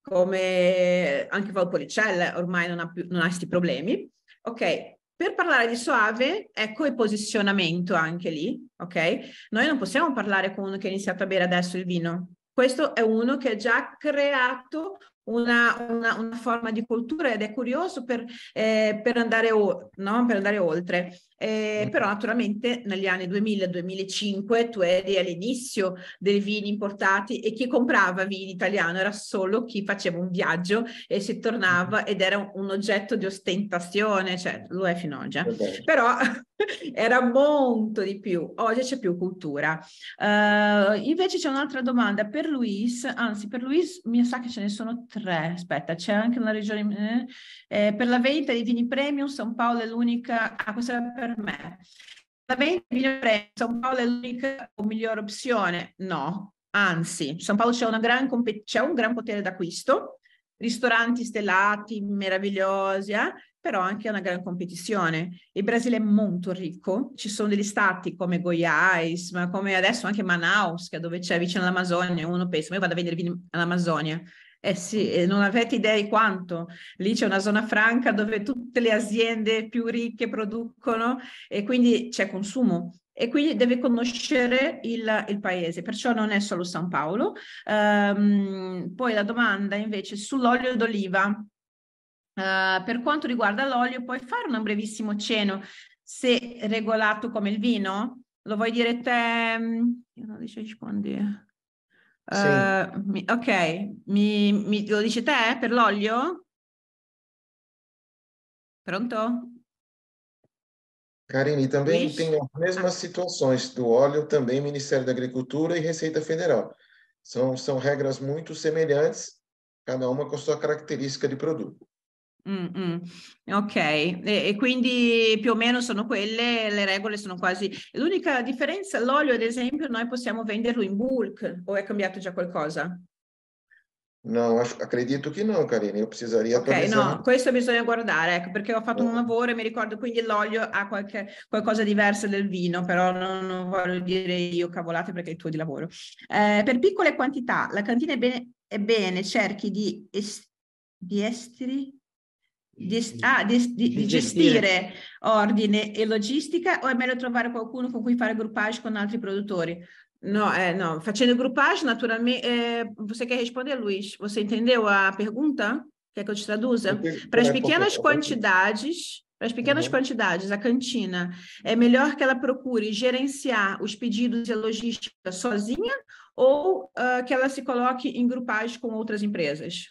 Speaker 1: come anche Valpolicella ormai non ha più non ha questi problemi. Ok, per parlare di Soave, ecco il posizionamento anche lì, ok? Noi non possiamo parlare con uno che ha iniziato a bere adesso il vino. Questo è uno che ha già creato una, una, una forma di cultura ed è curioso per, eh, per, andare, o, no? per andare oltre. Eh, però naturalmente negli anni 2000-2005 tu eri all'inizio dei vini importati e chi comprava vino italiano era solo chi faceva un viaggio e si tornava mm-hmm. ed era un, oggetto di ostentazione, cioè lo è fino ad oggi, eh. okay. però <laughs> era molto di più, oggi c'è più cultura. Uh, invece c'è un'altra domanda per Luis, anzi per Luis mi sa che ce ne sono tre, aspetta, c'è anche una regione eh, eh per la vendita dei vini premium, San Paolo è l'unica, ah, questa era per per me. La vendita di vino fresco San Paolo è l'unica o migliore opzione? No, anzi, San Paolo c'è, gran, c'è un gran potere d'acquisto, ristoranti stellati, meravigliosi, eh? però anche una gran competizione. Il Brasile è molto ricco, ci sono degli stati come Goiás, ma come adesso anche Manaus, che è dove c'è vicino all'Amazonia, uno pensa, ma io vado a vendere vino all'Amazonia. Eh sì, non avete idea di quanto. Lì c'è una zona franca dove tutte le aziende più ricche producono e quindi c'è consumo e quindi deve conoscere il, il, paese, perciò non è solo San Paolo. Um, poi la domanda invece sull'olio d'oliva. Uh, per quanto riguarda l'olio, puoi fare un brevissimo cenno se regolato come il vino? Lo vuoi dire te? Io non riesco a rispondere. Eh, ok, mi, mi, lo dici te per l'olio? Pronto?
Speaker 4: Karine, também tem as mesmas situações do óleo, também Ministério da Agricultura e Receita Federal. São, são regras muito semelhantes, cada uma com sua característica de produto.
Speaker 1: Mm-mm. Ok, e, e, quindi più o meno sono quelle, le regole sono quasi... L'unica differenza, l'olio ad esempio, noi possiamo venderlo in bulk o è cambiato già qualcosa?
Speaker 4: No, acredito che no, Karine. io precisaria okay, atualizzare. No,
Speaker 1: questo bisogna guardare, ecco, perché ho fatto un lavoro e mi ricordo quindi l'olio ha qualche, qualcosa diverso del vino, però non, non, voglio dire io cavolate perché è il tuo di lavoro. Eh, per piccole quantità, la cantina è bene, è bene cerchi di, est, di esteri, ah, de di, di gestire ordine e logistica o è meglio trovare qualcuno con cui fare gruppage con altri produtori? No, é, eh, não. Fazendo grupagem, naturalmente. Eh, você quer responder, Luiz? Você entendeu a pergunta? Quer que eu te traduza? Para as pequenas quantidades, para as pequenas uhum. quantidades, a cantina, é melhor que ela procure gerenciar os pedidos e logística sozinha ou uh, que ela se coloque em grupagem com outras empresas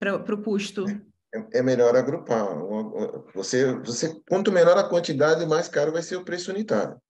Speaker 1: para o custo? É.
Speaker 4: É, é melhor agrupar. Você, você, quanto menor a quantidade, mais caro vai ser o preço unitário.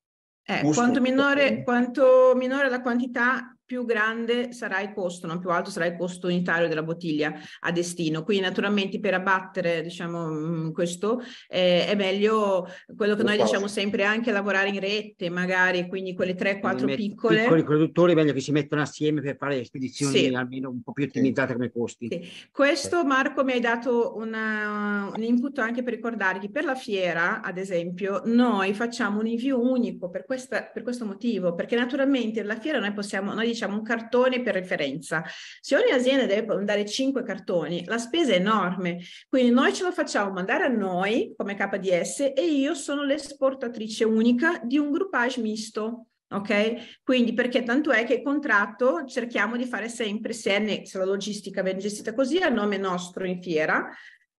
Speaker 4: É, quanto, menor, então,
Speaker 1: quanto menor a quantidade più grande sarà il costo, non più alto sarà il costo unitario della bottiglia a destino. Quindi naturalmente per abbattere diciamo, mm, questo eh, è meglio quello che noi diciamo sempre anche lavorare in rete, magari quindi quelle 3-4 piccole. Piccoli
Speaker 3: produttori è meglio che si mettono assieme per fare le spedizioni sì. almeno un po' più ottimizzate sì. come costi. Sì.
Speaker 1: Questo Marco mi hai dato una, un input anche per ricordare per la fiera, ad esempio, noi facciamo un invio unico per, questa, per questo motivo, perché naturalmente la fiera noi possiamo, noi diciamo diciamo un cartone per referenza. Se ogni azienda deve mandare 5 cartoni, la spesa è enorme, quindi noi ce lo facciamo mandare a noi come KDS e io sono l'esportatrice unica di un groupage misto. Ok? Quindi perché tanto è che il contratto cerchiamo di fare sempre se, ne, se la logistica viene gestita così a nome nostro in fiera,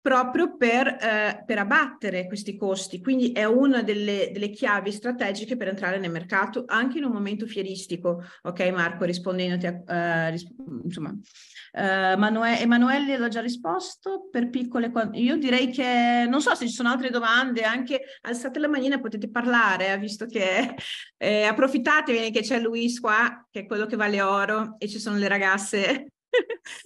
Speaker 1: proprio per, eh, per, abbattere questi costi. Quindi è una delle, delle, chiavi strategiche per entrare nel mercato anche in un momento fieristico. Ok Marco, rispondendoti a... Eh, ris- insomma, eh, Manoe- Emanuele l'ha già risposto per piccole... Io direi che... Non so se ci sono altre domande, anche alzate la manina potete parlare, eh, visto che eh, approfittatevi che c'è Luis qua, che è quello che vale oro, e ci sono le ragazze <laughs>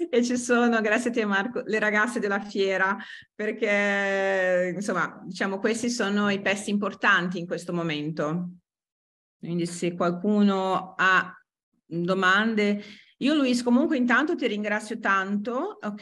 Speaker 1: e ci sono, grazie a te Marco, le ragazze della fiera, perché insomma, diciamo, questi sono i pezzi importanti in questo momento. Quindi se qualcuno ha domande, io Luis comunque intanto ti ringrazio tanto, ok?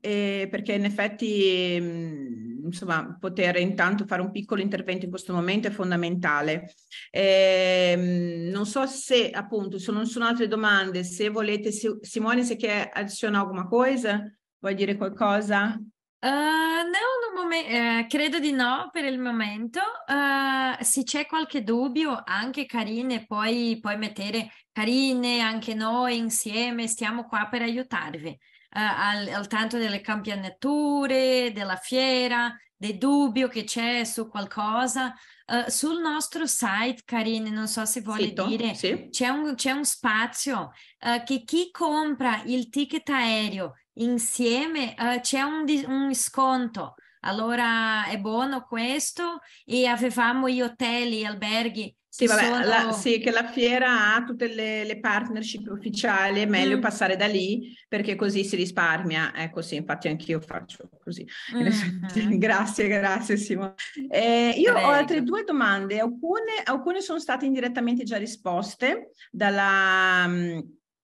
Speaker 1: E perché in effetti insomma, poter intanto fare un piccolo intervento in questo momento è fondamentale. Eh, non so se appunto, se non sono altre domande, se volete, se, Simone se chiede addizionare alguma cosa, vuoi dire qualcosa?
Speaker 2: Uh, no, momen- uh, credo di no per il momento. Uh, se c'è qualche dubbio, anche Carine, poi puoi mettere Carine, anche noi insieme, stiamo qua per aiutarvi. Eh, al, al tanto delle campionature, della fiera, del dubbio che c'è su qualcosa. Uh, sul nostro site, Karine, non so se vuole Sito, dire, sì. c'è, un, c'è, un, spazio uh, che chi compra il ticket aereo insieme uh, c'è un, un, sconto. Allora è buono questo e avevamo gli hotel, gli alberghi sì, vabbè, sono... la, sì, che la fiera ha tutte le, le partnership ufficiali, è meglio mm.
Speaker 1: passare da lì perché così si risparmia. Ecco sì, infatti anch'io faccio così. <laughs> Mm. grazie, grazie Simone. Eh, io Prego. ho altre due domande, alcune, alcune, sono state indirettamente già risposte dalla...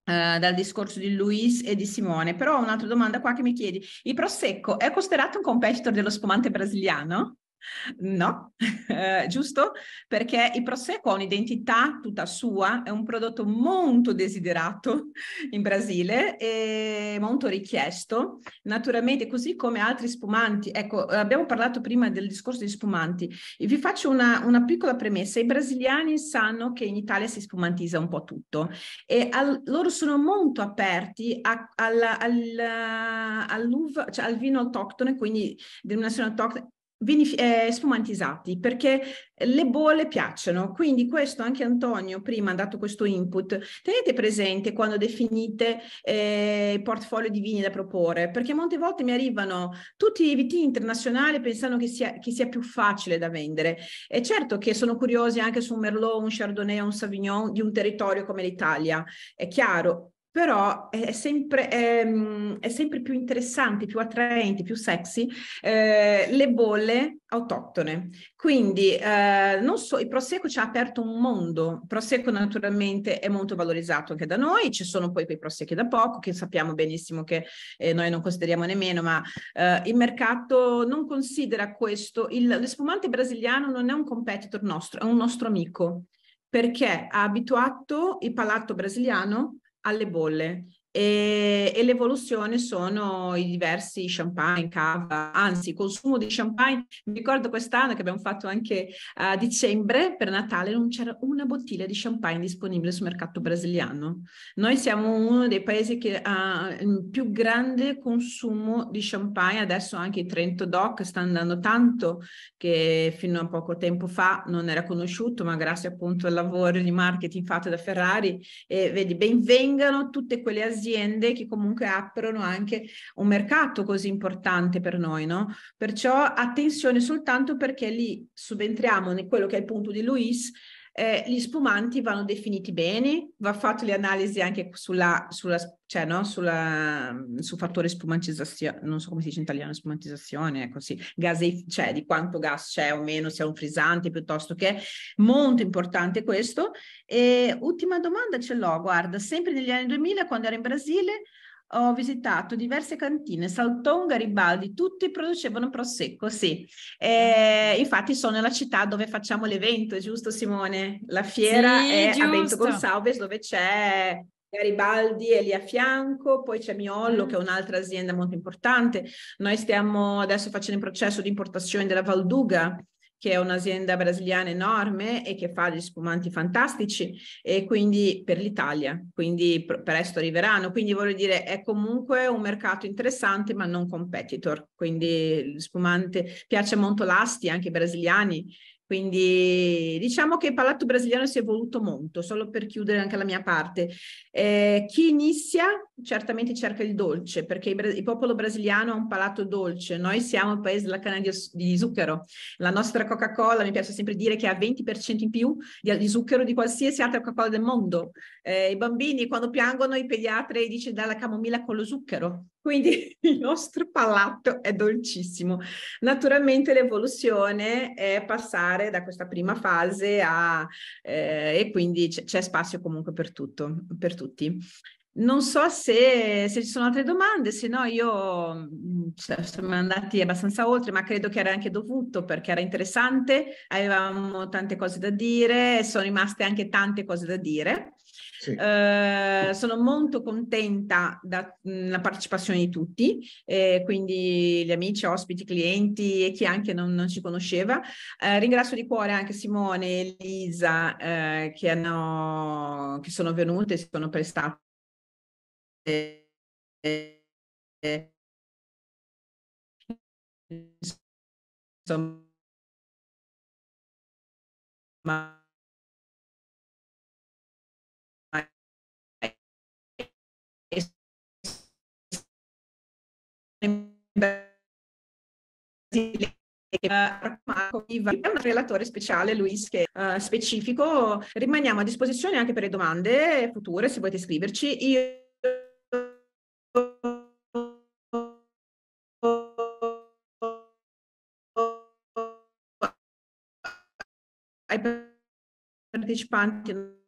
Speaker 1: Uh, dal discorso di Luis e di Simone, però ho un'altra domanda qua che mi chiedi, il Prosecco è considerato un competitor dello spumante brasiliano? No, <laughs> eh, giusto? Perché il Prosecco ha un'identità tutta sua, è un prodotto molto desiderato in Brasile e molto richiesto, naturalmente così come altri spumanti. Ecco, abbiamo parlato prima del discorso di spumanti e vi faccio una, una piccola premessa. I brasiliani sanno che in Italia si spumantizza un po' tutto e al, loro sono molto aperti a, al, al, cioè al, vino autoctono, quindi denominazione autoctona vini, eh, spumantizzati perché le bolle piacciono. Quindi questo anche Antonio prima ha dato questo input. Tenete presente quando definite eh, il portfolio di vini da proporre, perché molte volte mi arrivano tutti i viti internazionali pensando che sia, che sia, più facile da vendere. E certo che sono curiosi anche su un Merlot, un Chardonnay, un Sauvignon di un territorio come l'Italia. È chiaro, però è sempre, è, ehm, è sempre, più interessante, più attraente, più sexy eh, le bolle autoctone. Quindi, eh, non so, il Prosecco ci ha aperto un mondo. Il Prosecco naturalmente è molto valorizzato anche da noi, ci sono poi quei Prosecchi da poco che sappiamo benissimo che eh, noi non consideriamo nemmeno, ma eh, il mercato non considera questo. Il, l'espumante brasiliano non è un competitor nostro, è un nostro amico perché ha abituato il palato brasiliano alle bolle e, e l'evoluzione sono i diversi champagne, cava, anzi il consumo di champagne. Mi ricordo quest'anno che abbiamo fatto anche a eh, dicembre per Natale non c'era una bottiglia di champagne disponibile sul mercato brasiliano. Noi siamo uno dei paesi che ha il più grande consumo di champagne, adesso anche i Trento Doc sta andando tanto che fino a poco tempo fa non era conosciuto, ma grazie appunto al lavoro di marketing fatto da Ferrari, e vedi, benvengano tutte quelle aziende aziende che comunque aprono anche un mercato così importante per noi, no? Perciò attenzione soltanto perché lì subentriamo in quello che è il punto di Luis, eh, gli spumanti vanno definiti bene, va fatto le analisi anche sulla, sulla, cioè, no? sulla mm, su fattore spumantizzazione, non so come si dice in italiano, spumantizzazione, così, ecco, gas, cioè di quanto gas c'è o meno, se è un frisante piuttosto che, molto importante questo. E ultima domanda ce l'ho, guarda, sempre negli anni 2000 quando ero in Brasile ho visitato diverse cantine, Salton, Garibaldi, tutti producevano prosecco, sì. E infatti sono nella città dove facciamo l'evento, giusto Simone? La fiera sì, è giusto. a Bento Gonsalves dove c'è Garibaldi e lì a fianco, poi c'è Miollo mm. che è un'altra azienda molto importante. Noi stiamo adesso facendo il processo di importazione della Valduga che è un'azienda brasiliana enorme e che fa gli spumanti fantastici e quindi per l'Italia, quindi presto arriveranno. Quindi voglio dire, è comunque un mercato interessante ma non competitor. Quindi spumante piace molto l'asti, anche i brasiliani, quindi diciamo che il palato brasiliano si è evoluto molto, solo per chiudere anche la mia parte. Eh, chi inizia certamente cerca il dolce, perché il, il, popolo brasiliano ha un palato dolce. Noi siamo il paese della canna di, di zucchero. La nostra Coca-Cola, mi piace sempre dire che ha 20% in più di, di zucchero di qualsiasi altra Coca-Cola del mondo. Eh, I bambini quando piangono i pediatri dicono dalla camomilla con lo zucchero. Quindi <laughs> il nostro palato è dolcissimo. Naturalmente l'evoluzione è passare da questa prima fase a, eh, e quindi c- c'è spazio comunque per tutto, per tutti. Non so se, se, ci sono altre domande, se no io cioè, siamo andati abbastanza oltre, ma credo che era anche dovuto perché era interessante, avevamo tante cose da dire, sono rimaste anche tante cose da dire. Sì. Eh, sono molto contenta della partecipazione di tutti, eh, quindi gli amici, ospiti, clienti e chi anche non, non ci conosceva. Eh, ringrazio di cuore anche Simone e Elisa eh, che, hanno, che sono venute, si sono prestate.
Speaker 3: Eh, insomma,
Speaker 1: in Brasile eh, Marco è un relatore speciale, Luis, che uh, specifico. Rimaniamo a disposizione anche per le domande future, se volete scriverci. Io ai partecipanti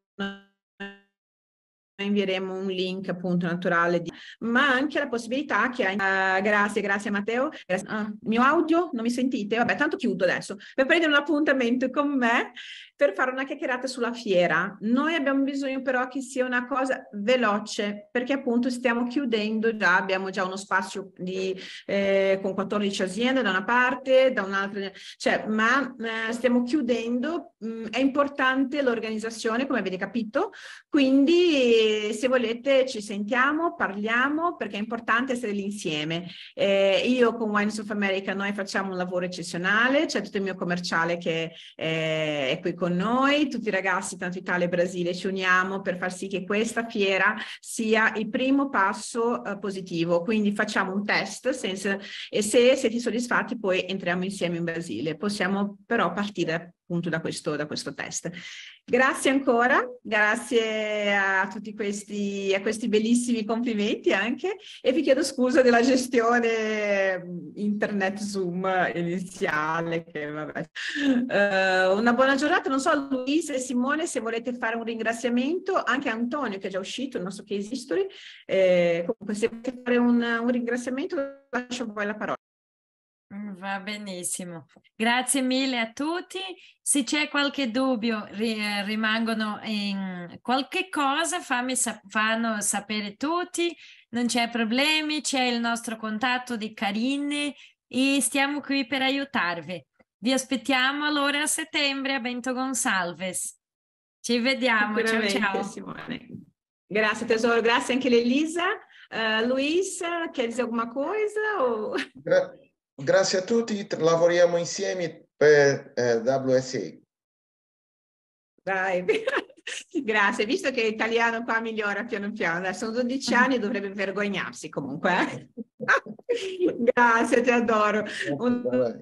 Speaker 1: invieremo un link appunto naturale, di... ma anche la possibilità che... Uh, grazie, grazie Matteo. Grazie. Uh, mio audio, non mi sentite? Vabbè, tanto chiudo adesso. Per prendere un appuntamento con me per fare una chiacchierata sulla fiera. Noi abbiamo bisogno però che sia una cosa veloce perché appunto stiamo chiudendo già, abbiamo già uno spazio di, eh, con 14 aziende da una parte, da un'altra, cioè, ma eh, stiamo chiudendo, mh, mm, è importante l'organizzazione come avete capito, quindi se volete ci sentiamo, parliamo perché è importante essere lì insieme. Eh, io con Wines of America noi facciamo un lavoro eccezionale, c'è tutto il mio commerciale che eh, è qui con con noi, tutti i ragazzi, tanto Italia e Brasile, ci uniamo per far sì che questa fiera sia il primo passo eh, positivo. Quindi facciamo un test senza, e se siete soddisfatti poi entriamo insieme in Brasile. Possiamo però partire appunto da questo, da questo test. Grazie ancora, grazie a tutti questi, a questi bellissimi complimenti anche e vi chiedo scusa della gestione mm, internet Zoom iniziale. Che, uh, una buona giornata, non so Luisa e Simone se volete fare un ringraziamento, anche a Antonio che è già uscito, il nostro case history, eh, comunque se
Speaker 2: volete fare un, un ringraziamento lascio a voi la parola. Mm, va benissimo, grazie mille a tutti. Se c'è qualche dubbio, eh, rimangono in qualche cosa, fammi sap- fanno sapere tutti, non c'è problemi, c'è il nostro contatto di Carine e stiamo qui per aiutarvi. Vi aspettiamo allora a settembre a Bento Gonsalves. Ci vediamo, ciao ciao.
Speaker 1: Simone.
Speaker 2: Grazie tesoro, grazie anche l'Elisa. Uh, eh,
Speaker 1: Luis, quer dizer alguma coisa? Ou...
Speaker 4: Grazie a tutti, lavoriamo insieme per eh, WSA.
Speaker 1: Dai, <laughs> grazie. Visto che l'italiano qua migliora piano piano, sono 12 mm. anni dovrebbe vergognarsi comunque. Eh. <laughs> grazie, ti adoro. Un...